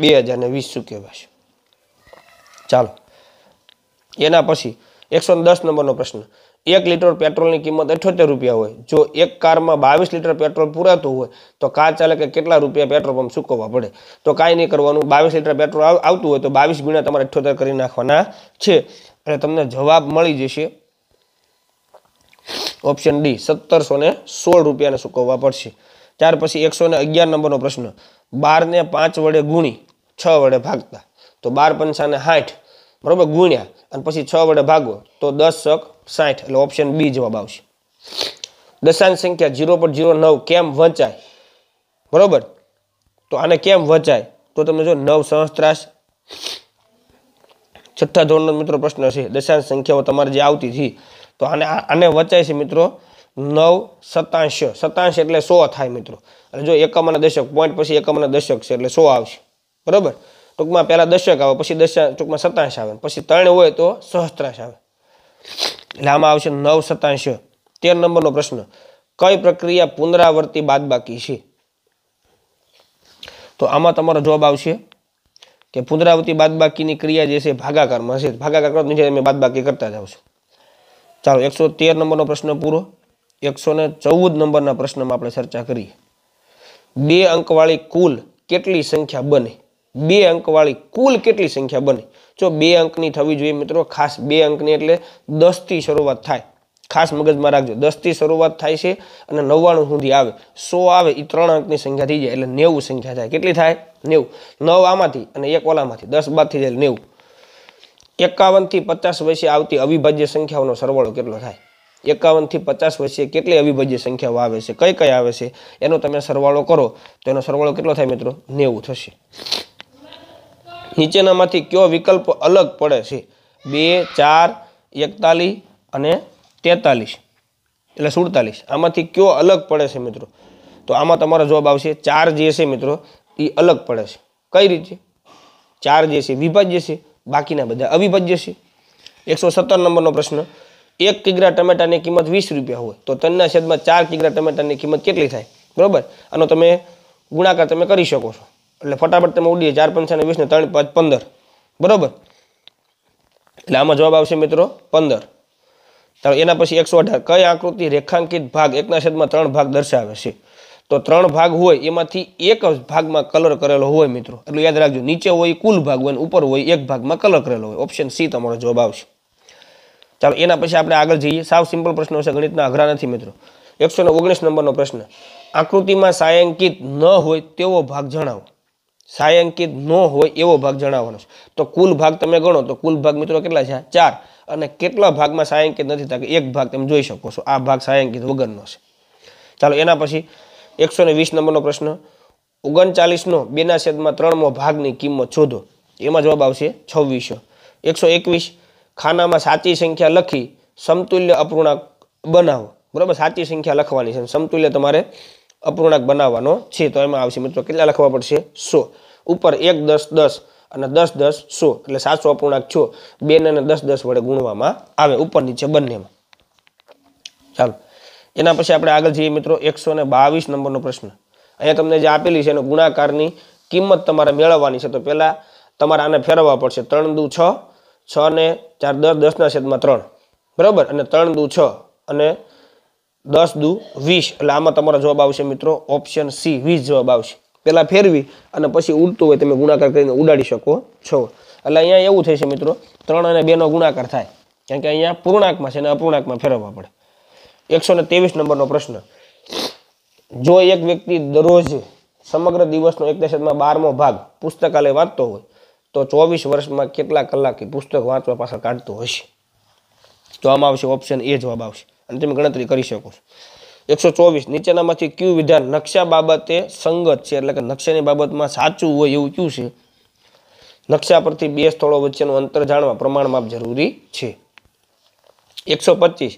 બે હજાર ને વીસ સૂકવ્યા છે ચાલો એના પછી એકસો દસ નંબરનો પ્રશ્ન એક લીટર પેટ્રોલની કિંમત અઠ્યોતેર રૂપિયા હોય જો એક કારમાં બાવીસ લીટર પેટ્રોલ પુરાતું હોય તો કાર ચાલકે કેટલા રૂપિયા પેટ્રોલ પંપ ચૂકવવા પડે તો કાંઈ નહીં કરવાનું બાવીસ લીટર પેટ્રોલ આવતું હોય તો બાવીસ ગુણ્યા તમારે અઠ્યોતેર કરી નાખવાના છે એટલે તમને જવાબ મળી જશે ઓપ્શન ડી સત્તરસો ને સોળ રૂપિયાને ચૂકવવા પડશે ત્યાર પછી એકસો ને અગિયાર નંબરનો પ્રશ્ન બારને પાંચ વડે ગુણી છ વડે ભાગતા તો બાર પંચાને સાઠ બરાબર ગુણ્યા અને પછી છ વડે ભાગો તો દસ શક સાઠ એટલે ઓપ્શન બી જવાબ આવશે દશાંશ સંખ્યા જીરો પોઈન્ટ જીરો નવ કેમ વંચાય બરાબર તો આને કેમ વંચાય તો તમે જો નવ સહસ્ત્રાસ છઠ્ઠા ધોરણનો મિત્રો પ્રશ્ન છે દશાંશ સંખ્યાઓ તમારે જે આવતી હતી તો આને આને વચાય છે મિત્રો નવ સતાંશ સતાંશ એટલે સો થાય મિત્રો અને જો એકમ અને દશક પોઈન્ટ પછી એકમ અને દશક છે એટલે સો આવશે બરોબર ટૂંકમાં પહેલાં દશક આવે પછી દશા ટૂંકમાં સતાંશ આવે પછી ત્રણ હોય તો સહસ્ત્રાંશ આવે એટલે આમાં આવશે નવ સતાંશ તેર નંબરનો પ્રશ્ન કઈ પ્રક્રિયા પુનરાવર્તી બાદબાકી છે તો આમાં તમારો જવાબ આવશે કે પુનરાવૃત્તિ બાદબાકીની ક્રિયા જે છે ભાગાકારમાં છે ભાગાકાર કરો નીચે તમે બાદબાકી કરતા જાઓ છો ચાલો એકસો તેર નંબરનો પ્રશ્ન પૂરો એકસો ને ચૌદ નંબરના પ્રશ્નમાં આપણે ચર્ચા કરીએ બે અંકવાળી કુલ કેટલી સંખ્યા બને બે અંકવાળી કુલ કેટલી સંખ્યા બને જો બે અંકની થવી જોઈએ મિત્રો ખાસ બે અંકની એટલે દસથી શરૂઆત થાય ખાસ મગજમાં રાખજો દસથી શરૂઆત થાય છે અને નવ્વાણું સુધી આવે સો આવે એ ત્રણ અંકની સંખ્યા થઈ જાય એટલે નેવું સંખ્યા થાય કેટલી થાય નેવું નવ આમાંથી અને એક ઓલામાંથી દસ બાદથી જાય નેવું એકાવનથી પચાસ વર્ષે આવતી અવિભાજ્ય સંખ્યાઓનો સરવાળો કેટલો થાય એકાવનથી પચાસ વર્ષે કેટલી અવિભાજ્ય સંખ્યાઓ આવે છે કઈ કઈ આવે છે એનો તમે સરવાળો કરો તો એનો સરવાળો કેટલો થાય મિત્રો નેવું થશે નીચેનામાંથી કયો વિકલ્પ અલગ પડે છે બે ચાર એકતાલીસ અને તેતાલીસ એટલે સુડતાલીસ આમાંથી કયો અલગ પડે છે મિત્રો તો આમાં તમારો જવાબ આવશે ચાર જે છે મિત્રો એ અલગ પડે છે કઈ રીતે ચાર જે છે વિભાજ્ય છે બાકીના બધા અવિભાજ્ય છે એકસો સત્તર નંબરનો પ્રશ્ન એક કિગ્રા ટમેટાની કિંમત વીસ રૂપિયા હોય તો ત્રણના છેદમાં ચાર કિગ્રા ટમેટાની કિંમત કેટલી થાય બરાબર આનો તમે ગુણાકાર તમે કરી શકો છો એટલે ફટાફટ તમે ઉડીએ ચાર પંચાને વીસને ત્રણ પાંચ પંદર બરાબર એટલે આમાં જવાબ આવશે મિત્રો પંદર ચાલો એના પછી એકસો અઢાર કઈ આકૃતિ રેખાંકિત ભાગ એકના છેદમાં ત્રણ ભાગ દર્શાવે છે તો ત્રણ ભાગ હોય એમાંથી એક ભાગમાં કલર કરેલો હોય મિત્રો એટલે યાદ રાખજો નીચે હોય કુલ ભાગ હોય ઉપર હોય એક ભાગમાં કલર કરેલો હોય ઓપ્શન સી તમારો જવાબ આવશે ચાલો એના પછી આપણે આગળ જઈએ સાવ સિમ્પલ પ્રશ્નો હશે ગણિતના અઘરા નથી મિત્રો એકસો ઓગણીસ નંબરનો પ્રશ્ન આકૃતિમાં સાયંકિત ન હોય તેવો ભાગ જણાવો સાયંકિત ન હોય એવો ભાગ જણાવવાનો છે તો કુલ ભાગ તમે ગણો તો કુલ ભાગ મિત્રો કેટલા છે ચાર અને કેટલા ભાગમાં સાયંકિત નથી થતા એક ભાગ તમે જોઈ શકો છો આ ભાગ સાયંકિત વગરનો છે ચાલો એના પછી એકસો ને વીસ નંબરનો પ્રશ્ન ઓગણચાલીસનો બેના છેદમાં ત્રણમો ભાગની કિંમત શોધો એમાં જવાબ આવશે છવ્વીસો એકસો એકવીસ ખાનામાં સાચી સંખ્યા લખી સમતુલ્ય અપૂર્ણાંક બનાવો બરાબર સાચી સંખ્યા લખવાની છે સમતુલ્ય તમારે અપૂર્ણાંક બનાવવાનો છે તો એમાં આવશે મિત્રો કેટલા લખવા પડશે સો ઉપર એક દસ દસ અને દસ દસ સો એટલે સાતસો અપૂર્ણાંક છો બે અને દસ દસ વડે ગુણવામાં આવે ઉપર નીચે બંનેમાં ચાલો એના પછી આપણે આગળ જઈએ મિત્રો એકસો બાવીસ નંબરનો પ્રશ્ન અહીંયા તમને જે આપેલી છે એનો ગુણાકારની કિંમત તમારે મેળવવાની છે તો પહેલાં તમારે આને ફેરવવા પડશે ત્રણ દુ છ છ ને ચાર દસ દસના છેદમાં ત્રણ બરાબર અને ત્રણ દુ છ અને દસ દુ વીસ એટલે આમાં તમારો જવાબ આવશે મિત્રો ઓપ્શન સી વીસ જવાબ આવશે પહેલાં ફેરવી અને પછી ઉડતું હોય તમે ગુણાકાર કરીને ઉડાડી શકો છો એટલે અહીંયા એવું થશે મિત્રો ત્રણ અને બેનો ગુણાકાર થાય કેમ કે અહીંયા પૂર્ણાંકમાં છે અને અપૂર્ણાંકમાં ફેરવવા પડે એકસો ને ત્રેવીસ નંબરનો પ્રશ્ન જો એક વ્યક્તિ દરરોજ સમગ્ર દિવસનો એક દશકમાં બારમો ભાગ પુસ્તકાલય વાંચતો હોય તો ચોવીસ વર્ષમાં કેટલા કલાકે પુસ્તક વાંચવા પાછળ કાઢતો હશે તો આમાં આવશે ઓપ્શન એ જવાબ આવશે અને તમે ગણતરી કરી શકો છો એકસો ચોવીસ નીચેનામાંથી ક્યુ વિધાન નકશા બાબતે સંગત છે એટલે કે નકશાની બાબતમાં સાચું હોય એવું ક્યુ છે નકશા પરથી બે સ્થળો વચ્ચેનું અંતર જાણવા પ્રમાણમાં જરૂરી છે એકસો પચીસ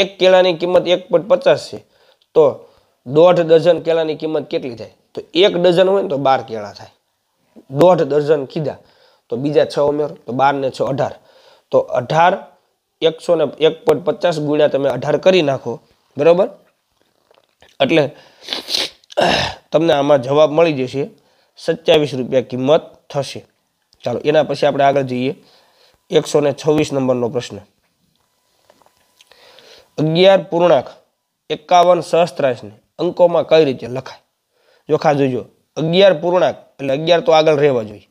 એક કેળાની કિંમત એક પોઈન્ટ પચાસ છે તો દોઢ ડઝન કેળાની કિંમત કેટલી થાય તો એક ડઝન હોય ને તો બાર કેળા થાય દોઢ ડઝન કીધા તો બીજા છ ઉમેર તો બાર ને છ અઢાર તો અઢાર એકસો ને એક પોઈન્ટ પચાસ ગુણ્યા તમે અઢાર કરી નાખો બરાબર એટલે તમને આમાં જવાબ મળી જશે સત્યાવીસ રૂપિયા કિંમત થશે ચાલો એના પછી આપણે આગળ જઈએ એકસો ને છવ્વીસ નંબરનો પ્રશ્ન અગિયાર પૂર્ણાંક એકાવન સહસ્ત્રાસને અંકોમાં કઈ રીતે લખાય જોખા જોજો અગિયાર પૂર્ણાંક એટલે અગિયાર તો આગળ રહેવા જોઈએ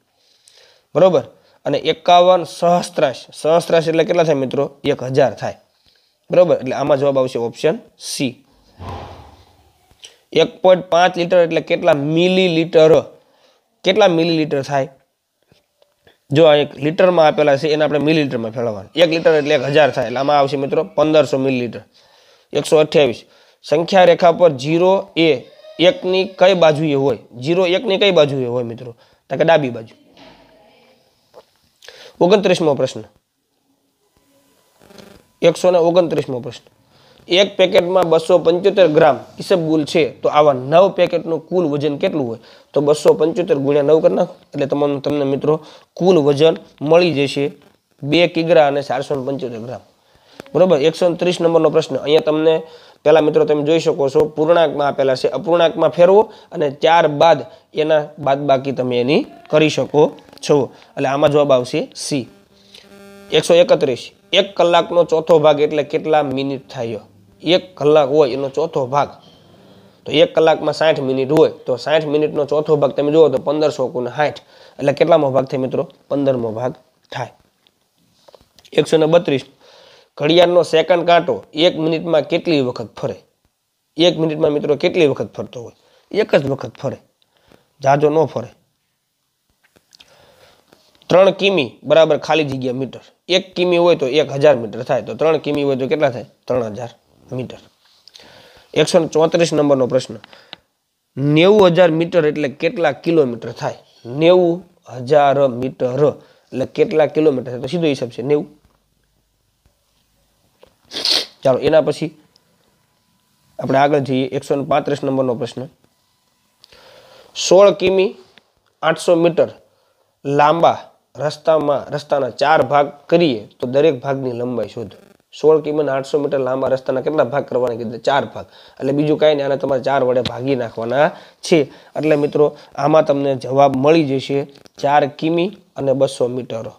બરાબર અને એકાવન સહસ્ત્રાશ સહસ્ત્રાશ એટલે કેટલા થાય મિત્રો એક હજાર થાય બરાબર એટલે આમાં જવાબ આવશે ઓપ્શન સી એક પોઈન્ટ પાંચ લીટર એટલે કેટલા મિલી લીટર કેટલા મિલી થાય જો આ એક લીટરમાં આપેલા છે એને આપણે મિલી લીટરમાં ફેલાવવાનું એક લીટર એટલે એક હજાર થાય એટલે આમાં આવશે મિત્રો પંદરસો મિલી એકસો અઠ્યાવીસ સંખ્યા રેખા પર જીરો એ એકની કઈ બાજુએ હોય જીરો એકની કઈ બાજુએ હોય મિત્રો તો કે ડાબી બાજુ ઓગણત્રીસમો પ્રશ્ન એકસો ને ઓગણત્રીસમો પ્રશ્ન એક પેકેટમાં બસો પંચોતેર ગ્રામ ઈસબગુલ છે તો આવા નવ પેકેટનું કુલ વજન કેટલું હોય તો બસો પંચોતેર ગુણ્યા નવ કરી નાખો એટલે તમામ તમને મિત્રો કુલ વજન મળી જશે બે કિગ્રા અને ચારસો પંચોતેર ગ્રામ બરાબર એકસો ત્રીસ નંબરનો પ્રશ્ન અહીંયા તમને પહેલાં મિત્રો તમે જોઈ શકો છો પૂર્ણાંકમાં આપેલા છે અપૂર્ણાંકમાં ફેરવો અને ત્યારબાદ એના બાદ બાકી તમે એની કરી શકો છો એટલે આમાં જવાબ આવશે સી એકસો એકત્રીસ એક કલાકનો ચોથો ભાગ એટલે કેટલા મિનિટ થાય એક કલાક હોય એનો ચોથો ભાગ તો એક કલાકમાં સાઠ મિનિટ હોય તો સાઠ મિનિટનો ચોથો ભાગ તમે જુઓ તો પંદરસો કુને સાઠ એટલે કેટલામો ભાગ થાય મિત્રો પંદરમો ભાગ થાય એકસો ને બત્રીસ ઘડિયાળનો સેકન્ડ કાંટો એક મિનિટમાં કેટલી વખત ફરે એક મિનિટમાં મિત્રો કેટલી વખત ફરતો હોય એક જ વખત ફરે જાજો ન ફરે ત્રણ કિમી બરાબર ખાલી જગ્યા મીટર એક કિમી હોય તો એક હજાર મીટર થાય તો ત્રણ કિમી હોય તો કેટલા થાય ત્રણ હજાર મીટર એકસો ચોત્રીસ નંબરનો પ્રશ્ન નેવું હજાર મીટર એટલે કેટલા કિલોમીટર થાય નેવું હજાર મીટર એટલે કેટલા કિલોમીટર થાય તો સીધો હિસાબ છે નેવું ચાલો એના પછી આપણે આગળ જઈએ એકસો પાંત્રીસ નંબરનો પ્રશ્ન સોળ કિમી આઠસો મીટર લાંબા રસ્તામાં રસ્તાના ચાર ભાગ કરીએ તો દરેક ભાગની લંબાઈ શોધ સોળ કિમન આઠસો મીટર લાંબા રસ્તાના કેટલા ભાગ કરવાના કીધા ચાર ભાગ એટલે બીજું કાંઈ નહીં આને તમારે ચાર વડે ભાગી નાખવાના છે એટલે મિત્રો આમાં તમને જવાબ મળી જશે ચાર કિમી અને બસો મીટરો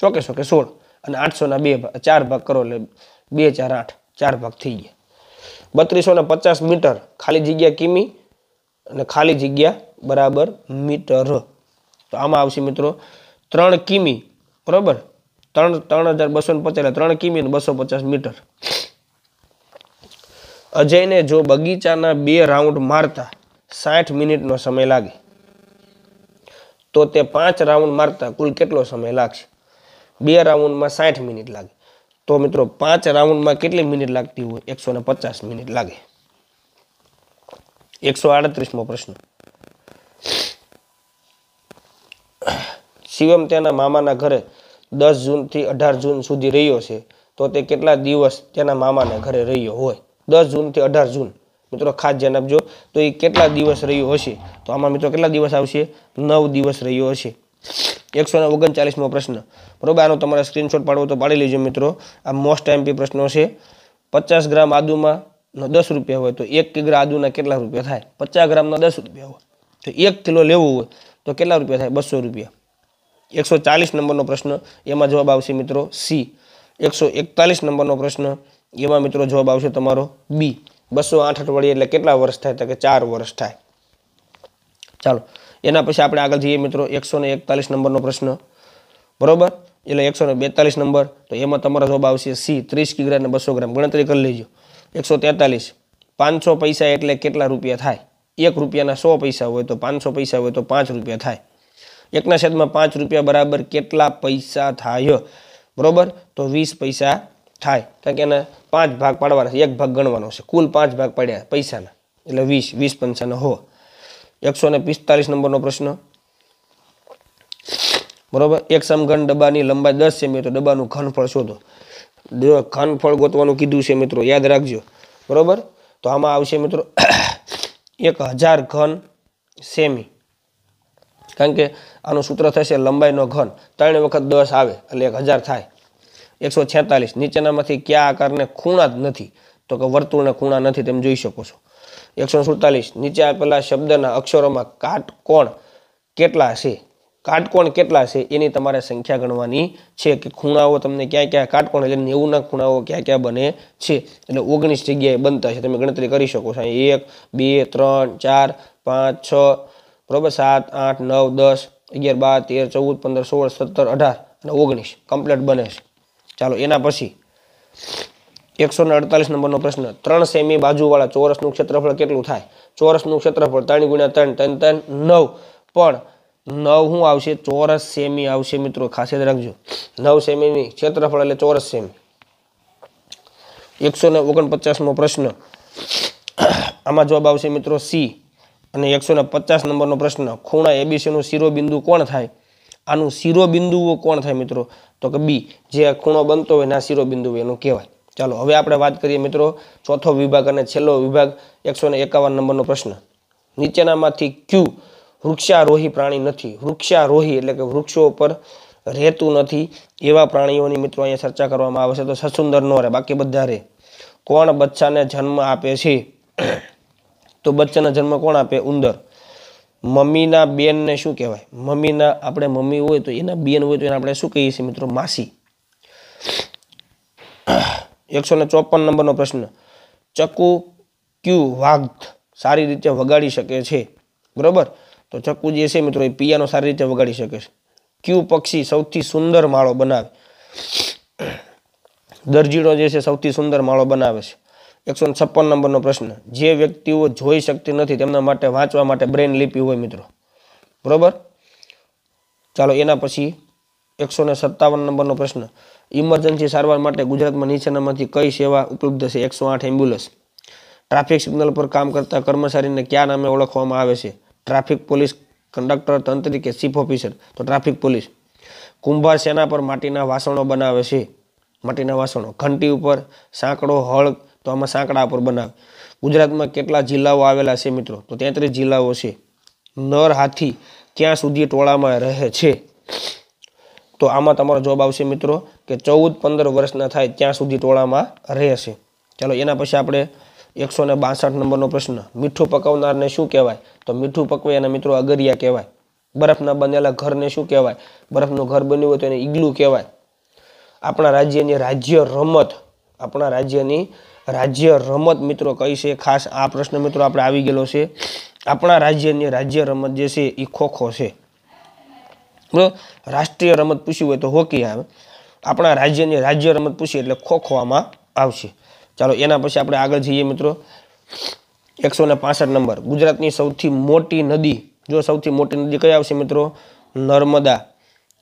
ચોકે કે સોળ અને આઠસોના બે ચાર ભાગ કરો એટલે બે ચાર આઠ ચાર ભાગ થઈ ગયા બત્રીસો ને પચાસ મીટર ખાલી જગ્યા કિમી અને ખાલી જગ્યા બરાબર મીટર તો આમાં આવશે મિત્રો ત્રણ કિમી બરાબર ત્રણ ત્રણ હજાર બસો પચાસ ત્રણ કિમી અને બસો પચાસ મીટર અજયને જો બગીચાના બે રાઉન્ડ મારતા સાઠ મિનિટનો સમય લાગે તો તે પાંચ રાઉન્ડ મારતા કુલ કેટલો સમય લાગશે બે રાઉન્ડમાં સાઠ મિનિટ લાગે તો મિત્રો પાંચ રાઉન્ડમાં કેટલી મિનિટ લાગતી હોય એકસો પચાસ મિનિટ લાગે એકસો આડત્રીસમો પ્રશ્ન શિવમ તેના મામાના ઘરે દસ જૂનથી અઢાર જૂન સુધી રહ્યો છે તો તે કેટલા દિવસ તેના મામાના ઘરે રહ્યો હોય દસ જૂનથી અઢાર જૂન મિત્રો ખાસ ધ્યાન આપજો તો એ કેટલા દિવસ રહ્યો હશે તો આમાં મિત્રો કેટલા દિવસ આવશે નવ દિવસ રહ્યો હશે એકસો ને ઓગણચાલીસમો પ્રશ્ન બરોબર આનો તમારે સ્ક્રીનશોટ પાડવો તો પાડી લેજો મિત્રો આ મોસ્ટ એમપી પ્રશ્નો છે પચાસ ગ્રામ આદુમાં દસ રૂપિયા હોય તો એક કિગ્રા આદુના કેટલા રૂપિયા થાય પચાસ ગ્રામના દસ રૂપિયા હોય તો એક કિલો લેવું હોય તો કેટલા રૂપિયા થાય બસો રૂપિયા એકસો ચાલીસ નંબરનો પ્રશ્ન એમાં જવાબ આવશે મિત્રો સી એકસો એકતાલીસ નંબરનો પ્રશ્ન એમાં મિત્રો જવાબ આવશે તમારો બી બસો આઠ અઠવાડિયે એટલે કેટલા વર્ષ થાય તો કે ચાર વર્ષ થાય ચાલો એના પછી આપણે આગળ જઈએ મિત્રો એકસો ને એકતાલીસ નંબરનો પ્રશ્ન બરોબર એટલે એકસો ને બેતાલીસ નંબર તો એમાં તમારો જવાબ આવશે સી ત્રીસ કિગ્રા અને બસો ગ્રામ ગણતરી કરી લેજો એકસો તેતાલીસ પાંચસો પૈસા એટલે કેટલા રૂપિયા થાય એક રૂપિયાના સો પૈસા હોય તો પાંચસો પૈસા હોય તો પાંચ રૂપિયા થાય એકના છેદમાં પાંચ રૂપિયા બરાબર કેટલા પૈસા થાય બરોબર તો વીસ પૈસા થાય કારણ કે એના પાંચ ભાગ પાડવાના એક ભાગ ગણવાનો છે કુલ પાંચ ભાગ પાડ્યા પૈસાના એટલે વીસ વીસ પંચાના હો એકસો નંબરનો પ્રશ્ન બરાબર એક સમઘન ડબ્બાની લંબાઈ દસ સેમી તો ડબ્બાનું ઘનફળ શોધો ઘનફળ ગોતવાનું કીધું છે મિત્રો યાદ રાખજો બરોબર તો આમાં આવશે મિત્રો એક હજાર ઘન સેમી કારણ કે આનું સૂત્ર થશે લંબાઈનો ઘન ત્રણ વખત દસ આવે એટલે એક હજાર થાય એકસો છેતાલીસ નીચેનામાંથી કયા આકારને ખૂણા જ નથી તો કે વર્તુળને ખૂણા નથી તેમ જોઈ શકો છો એકસો સુડતાલીસ નીચે આપેલા શબ્દના અક્ષરોમાં કાટકોણ કેટલા છે કાટકોણ કેટલા છે એની તમારે સંખ્યા ગણવાની છે કે ખૂણાઓ તમને ક્યાં ક્યાં કાટકોણ એટલે નેવુંના ખૂણાઓ ક્યાં ક્યાં બને છે એટલે ઓગણીસ જગ્યાએ બનતા છે તમે ગણતરી કરી શકો છો એક બે ત્રણ ચાર પાંચ છ બરાબર સાત આઠ નવ દસ અગિયાર બાર તેર ચૌદ પંદર સોળ સત્તર અઢાર અને ઓગણીસ કમ્પ્લીટ બને છે ચાલો એના પછી એકસો ને અડતાલીસ નંબરનો પ્રશ્ન ત્રણ સેમી બાજુવાળા ચોરસનું ક્ષેત્રફળ કેટલું થાય ચોરસનું ક્ષેત્રફળ ત્રણ ગુણ્યા ત્રણ ત્રણ ત્રણ નવ પણ નવ શું આવશે ચોરસ સેમી આવશે મિત્રો ખાસિયત રાખજો નવ સેમીની ક્ષેત્રફળ એટલે ચોરસ સેમી એકસો ને ઓગણપચાસનો પ્રશ્ન આમાં જવાબ આવશે મિત્રો સી અને એકસો ને પચાસ નંબરનો પ્રશ્ન ખૂણા એબીસીનું શિરોબિંદુ કોણ થાય આનું શિરોબિંદુઓ કોણ થાય મિત્રો તો કે બી જે ખૂણો બનતો હોય એના શિરોબિંદુ એનું કહેવાય ચાલો હવે આપણે વાત કરીએ મિત્રો ચોથો વિભાગ અને છેલ્લો વિભાગ એકસો ને એકાવન નંબરનો પ્રશ્ન નીચેનામાંથી ક્યુ વૃક્ષારોહી પ્રાણી નથી વૃક્ષારોહી એટલે કે વૃક્ષો ઉપર રહેતું નથી એવા પ્રાણીઓની મિત્રો અહીંયા ચર્ચા કરવામાં આવે છે તો સસુંદર નો રહે બાકી બધા રહે કોણ બચ્ચાને જન્મ આપે છે તો બચ્ચાના જન્મ કોણ આપે ઉંદર મમ્મીના બેનને શું કહેવાય મમ્મીના આપણે મમ્મી હોય તો એના બેન હોય તો એને આપણે શું કહીએ છીએ મિત્રો માસી એકસો ને ચોપન નંબરનો પ્રશ્ન ચકુ ક્યુ વાઘ સારી રીતે વગાડી શકે છે બરાબર તો ચક્કુ જે છે મિત્રો એ પિયાનો સારી રીતે વગાડી શકે છે ક્યુ પક્ષી સૌથી સુંદર માળો બનાવે દરજીડો જે છે સૌથી સુંદર માળો બનાવે છે એકસો છપ્પન નંબરનો પ્રશ્ન જે વ્યક્તિઓ જોઈ શકતી નથી તેમના માટે વાંચવા માટે બ્રેન લિપિ હોય મિત્રો બરોબર ચાલો એના પછી એકસો ને સત્તાવન નંબરનો પ્રશ્ન ઇમરજન્સી સારવાર માટે ગુજરાતમાં નીચેનામાંથી કઈ સેવા ઉપલબ્ધ છે એકસો આઠ એમ્બ્યુલન્સ ટ્રાફિક સિગ્નલ પર કામ કરતા કર્મચારીને કયા નામે ઓળખવામાં આવે છે ટ્રાફિક પોલીસ કંડક્ટર તંત્રી કે ચીફ ઓફિસર તો ટ્રાફિક પોલીસ કુંભાર સેના પર માટીના વાસણો બનાવે છે માટીના વાસણો ઘંટી ઉપર સાંકડો હળ તો આમાં સાંકડા પર બનાવે ગુજરાતમાં કેટલા જિલ્લાઓ આવેલા છે મિત્રો તો તેત્રીસ જિલ્લાઓ છે નર હાથી ક્યાં સુધી ટોળામાં રહે છે તો આમાં તમારો જવાબ આવશે મિત્રો કે ચૌદ પંદર વર્ષના થાય ત્યાં સુધી ટોળામાં રહેશે ચાલો એના પછી આપણે એકસો ને બાસઠ નંબરનો પ્રશ્ન મીઠું પકવનારને શું કહેવાય તો મીઠું પકવાય એના મિત્રો અગરિયા કહેવાય બરફના બનેલા ઘરને શું કહેવાય બરફનું ઘર બન્યું હોય તો એને ઈગલું કહેવાય આપણા રાજ્યની રાજ્ય રમત આપણા રાજ્યની રાજ્ય રમત મિત્રો કઈ છે ખાસ આ પ્રશ્ન મિત્રો આપણે આવી ગયેલો છે આપણા રાજ્યની રાજ્ય રમત જે છે એ ખોખો છે રાષ્ટ્રીય રમત પૂછ્યું હોય તો હોકી આવે આપણા રાજ્યની રાજ્ય રમત પૂછીએ એટલે ખોખો આમાં આવશે ચાલો એના પછી આપણે આગળ જઈએ મિત્રો એકસો ને નંબર ગુજરાતની સૌથી મોટી નદી જો સૌથી મોટી નદી કઈ આવશે મિત્રો નર્મદા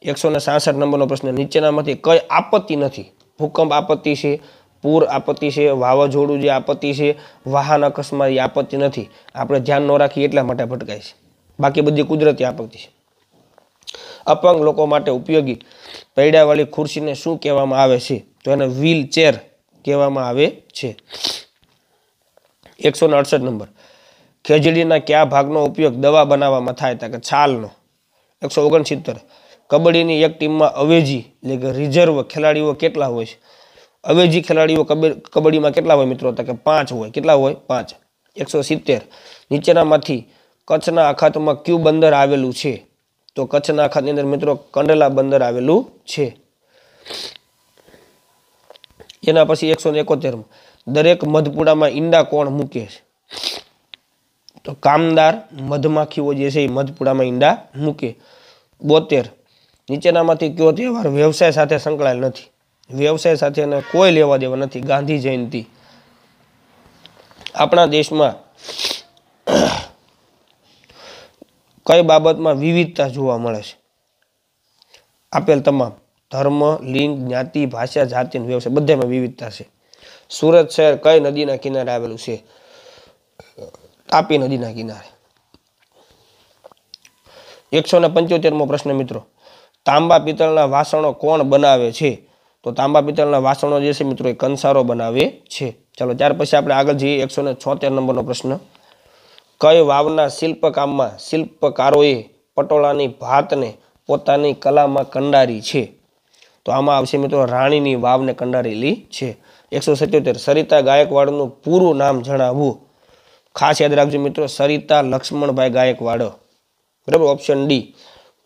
એકસો ને સાસઠ નંબરનો પ્રશ્ન નીચેનામાંથી કઈ આપત્તિ નથી ભૂકંપ આપત્તિ છે પૂર આપત્તિ છે વાવાઝોડું જે આપત્તિ છે વાહન અકસ્માત એ આપત્તિ નથી આપણે ધ્યાન ન રાખીએ એટલા માટે ભટકાય છે બાકી બધી કુદરતી આપત્તિ છે અપંગ લોકો માટે ઉપયોગી પૈડાવાળી ખુરશીને શું કહેવામાં આવે છે તો એને વ્હીલ ચેર કહેવામાં આવે છે એકસો અડસઠ નંબર ખેજડીના કયા ભાગનો ઉપયોગ દવા બનાવવામાં થાય તા કે છાલનો એકસો ઓગણસિત્તેર કબડ્ડીની એક ટીમમાં અવેજી એટલે કે રિઝર્વ ખેલાડીઓ કેટલા હોય છે અવેજી ખેલાડીઓ કબડ્ડીમાં કેટલા હોય મિત્રો તો કે પાંચ હોય કેટલા હોય પાંચ એકસો સિત્તેર નીચેનામાંથી કચ્છના અખાતમાં ક્યુ બંદર આવેલું છે તો કચ્છના અખાતની અંદર મિત્રો કંડલા બંદર આવેલું છે એના પછી એકસો એકોતેર દરેક મધપુડામાં ઈંડા કોણ મૂકે છે તો કામદાર મધમાખીઓ જે છે એ મધપુડામાં ઈંડા મૂકે બોતેર નીચેનામાંથી કયો તહેવાર વ્યવસાય સાથે સંકળાયેલ નથી વ્યવસાય સાથે એને કોઈ લેવા દેવા નથી ગાંધી જયંતિ આપણા દેશમાં કઈ બાબતમાં વિવિધતા જોવા મળે છે આપેલ તમામ ધર્મ લિંગ જ્ઞાતિ ભાષા જાતિ વ્યવસાય બધામાં વિવિધતા છે સુરત શહેર કઈ નદીના કિનારે આવેલું છે તાપી નદીના કિનારે એકસો ને પંચોતેરમો પ્રશ્ન મિત્રો તાંબા પિત્તળના વાસણો કોણ બનાવે છે તો તાંબા પિત્તળના વાસણો જે છે મિત્રો એ કંસારો બનાવે છે ચાલો ત્યાર પછી આપણે આગળ જઈએ એકસો છોતેર નંબરનો પ્રશ્ન કઈ વાવના શિલ્પકામમાં શિલ્પકારોએ પટોળાની ભાતને પોતાની કલામાં કંડારી છે તો આમાં આવશે મિત્રો રાણીની વાવને કંડારેલી છે એકસો સત્યોતેર સરિતા ગાયકવાડનું પૂરું નામ જણાવવું ખાસ યાદ રાખજો મિત્રો સરિતા લક્ષ્મણભાઈ ગાયકવાડ બરાબર ઓપ્શન ડી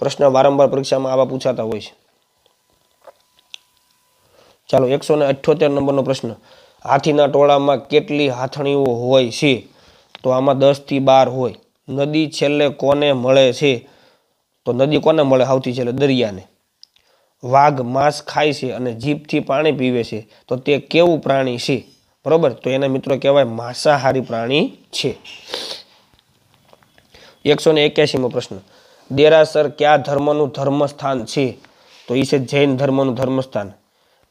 પ્રશ્ન વારંવાર પરીક્ષામાં આવા પૂછાતા હોય છે ચાલો એકસો ને અઠ્યોતેર નંબરનો પ્રશ્ન હાથીના ટોળામાં કેટલી હાથણીઓ હોય છે તો આમાં દસથી બાર હોય નદી છેલ્લે કોને મળે છે તો નદી કોને મળે સૌથી છેલ્લે દરિયાને વાઘ માંસ ખાય છે અને જીભથી પાણી પીવે છે તો તે કેવું પ્રાણી છે બરોબર તો એને મિત્રો કહેવાય માંસાહારી પ્રાણી છે એકસો ને એક્યાસીમો પ્રશ્ન દેરાસર કયા ધર્મનું ધર્મસ્થાન છે તો એ છે જૈન ધર્મનું ધર્મસ્થાન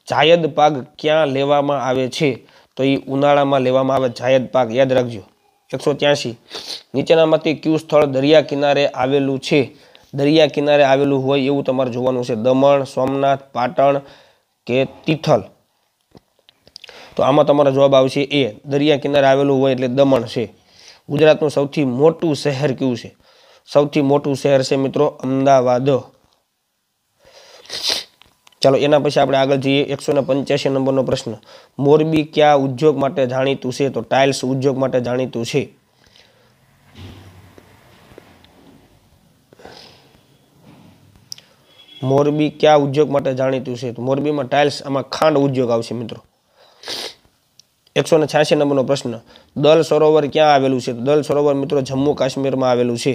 જાયદ પાક ક્યાં લેવામાં આવે છે તો એ ઉનાળામાં લેવામાં આવે જાયદ પાક યાદ રાખજો એકસો ત્યાંશી નીચેનામાંથી કયું સ્થળ દરિયા કિનારે આવેલું છે દરિયા કિનારે આવેલું હોય એવું તમારે જોવાનું છે દમણ સોમનાથ પાટણ કે તિથલ તો આમાં તમારો જવાબ આવશે એ દરિયા કિનારે આવેલું હોય એટલે દમણ છે ગુજરાતનું સૌથી મોટું શહેર કયું છે સૌથી મોટું શહેર છે મિત્રો અમદાવાદ ચાલો એના પછી આપણે આગળ જઈએ એકસો ને પંચ્યાસી નંબરનો પ્રશ્ન મોરબી કયા ઉદ્યોગ માટે જાણીતું છે તો ટાઇલ્સ ઉદ્યોગ માટે જાણીતું છે મોરબી કયા ઉદ્યોગ માટે જાણીતું છે તો મોરબીમાં ટાઇલ્સ આમાં ખાંડ ઉદ્યોગ આવશે મિત્રો એકસો ને છ્યાસી નંબરનો પ્રશ્ન દલ સરોવર ક્યાં આવેલું છે દલ સરોવર મિત્રો જમ્મુ કાશ્મીરમાં આવેલું છે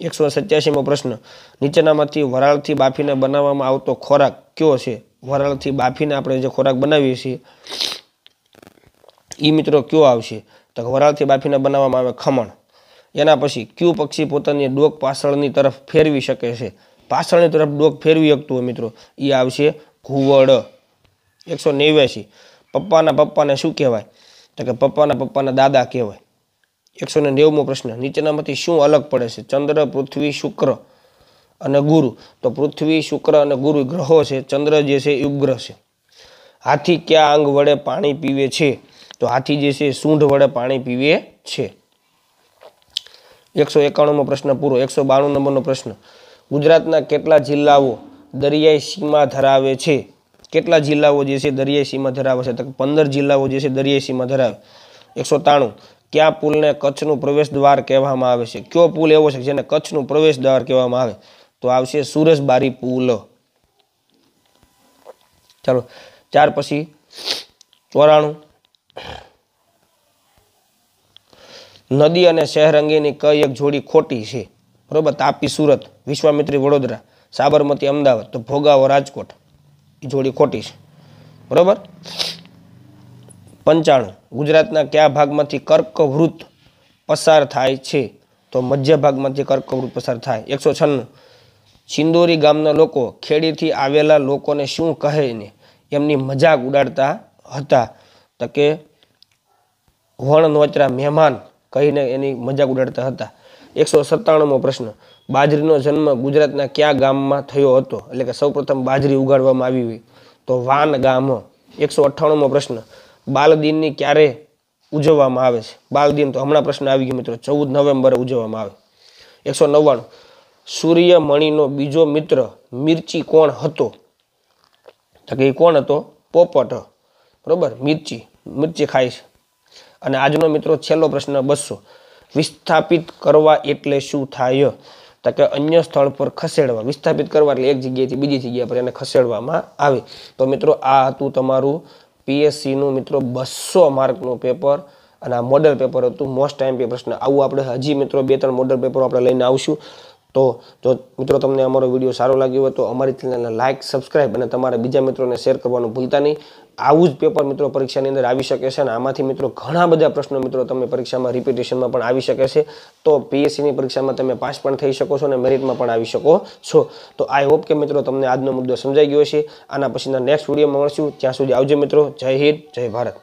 એકસો સત્યાસીમો પ્રશ્ન નીચેનામાંથી વરાળથી બાફીને બનાવવામાં આવતો ખોરાક કયો છે વરાળથી બાફીને આપણે જે ખોરાક બનાવીએ છીએ એ મિત્રો કયો આવશે તો વરાળથી બાફીને બનાવવામાં આવે ખમણ એના પછી કયું પક્ષી પોતાની ડોક પાછળની તરફ ફેરવી શકે છે પાછળની તરફ ડોક ફેરવી શકતું હોય મિત્રો એ આવશે ઘુવડ એકસો નેવ્યાસી પપ્પાના પપ્પાને શું કહેવાય તો કે પપ્પાના પપ્પાના દાદા કહેવાય એકસો ને નેવુંમો પ્રશ્ન નીચેનામાંથી શું અલગ પડે છે ચંદ્ર પૃથ્વી શુક્ર અને ગુરુ તો પૃથ્વી શુક્ર અને ગુરુ ગ્રહો છે ચંદ્ર જે છે ઉપગ્રહ છે હાથી કયા અંગ વડે પાણી પીવે છે તો હાથી જે છે સૂંઢ વડે પાણી પીવે છે એકસો એકાણુંમો પ્રશ્ન પૂરો એકસો બાણું નંબરનો પ્રશ્ન ગુજરાતના કેટલા જિલ્લાઓ દરિયાઈ સીમા ધરાવે છે કેટલા જિલ્લાઓ જે છે દરિયાઈ સીમા ધરાવે છે તો પંદર જિલ્લાઓ જે છે દરિયાઈ સીમા ધરાવે એકસો ત્રાણું કયા પુલને કચ્છનું પ્રવેશ દ્વાર કહેવામાં આવે છે કયો પુલ એવો છે જેને કચ્છનું પ્રવેશ દ્વાર કહેવામાં આવે તો આવશે સુરજબારી પુલ ચાલો ત્યાર પછી ચોરાણું નદી અને શહેર અંગેની કઈ એક જોડી ખોટી છે બરોબર તાપી સુરત વિશ્વામિત્રી વડોદરા સાબરમતી અમદાવાદ તો ભોગાવો રાજકોટ એ જોડી ખોટી છે બરોબર પંચાણું ગુજરાતના કયા ભાગમાંથી કર્કવૃત પસાર થાય છે તો મધ્ય ભાગમાંથી કર્કવૃત પસાર થાય એકસો છન્નું સિંદોરી ગામના લોકો ખેડીથી આવેલા લોકોને શું કહે ને એમની મજાક ઉડાડતા હતા તો કે નોચરા મહેમાન કહીને એની મજાક ઉડાડતા હતા એકસો સત્તાણુંમો પ્રશ્ન બાજરીનો જન્મ ગુજરાતના કયા ગામમાં થયો હતો એટલે કે સૌપ્રથમ બાજરી ઉગાડવામાં આવી હોય તો વાન ગામ એકસો અઠ્ઠાણુંમો પ્રશ્ન બાલદિનની ક્યારે ઉજવવામાં આવે છે બાલદિન તો હમણાં પ્રશ્ન આવી ગયો મિત્રો ચૌદ નવેમ્બરે ઉજવવામાં આવે એકસો નવ્વાણું સૂર્યમણીનો બીજો મિત્ર મિર્ચી કોણ હતો તો કે એ કોણ હતો પોપટ બરોબર મિર્ચી મિર્ચી ખાય છે અને આજનો મિત્રો છેલ્લો પ્રશ્ન બસો વિસ્થાપિત કરવા એટલે શું થાય તો કે અન્ય સ્થળ પર ખસેડવા વિસ્થાપિત કરવા એટલે એક જગ્યાએથી બીજી જગ્યા પર એને ખસેડવામાં આવે તો મિત્રો આ હતું તમારું પીએસસીનું મિત્રો બસો માર્કનું પેપર અને આ મોડલ પેપર હતું મોસ્ટ ટાઈમ પે પ્રશ્ન આવું આપણે હજી મિત્રો બે ત્રણ મોડલ પેપરો આપણે લઈને આવશું તો જો મિત્રો તમને અમારો વિડીયો સારો લાગ્યો હોય તો અમારી ચેનલને લાઇક સબસ્ક્રાઇબ અને તમારા બીજા મિત્રોને શેર કરવાનું ભૂલતા નહીં આવું જ પેપર મિત્રો પરીક્ષાની અંદર આવી શકે છે અને આમાંથી મિત્રો ઘણા બધા પ્રશ્નો મિત્રો તમે પરીક્ષામાં રિપીટેશનમાં પણ આવી શકે છે તો પીએસસીની પરીક્ષામાં તમે પાસ પણ થઈ શકો છો અને મેરિટમાં પણ આવી શકો છો તો આઈ હોપ કે મિત્રો તમને આજનો મુદ્દો સમજાઈ ગયો છે આના પછીના નેક્સ્ટ વિડીયોમાં મળશું ત્યાં સુધી આવજો મિત્રો જય હિન્દ જય ભારત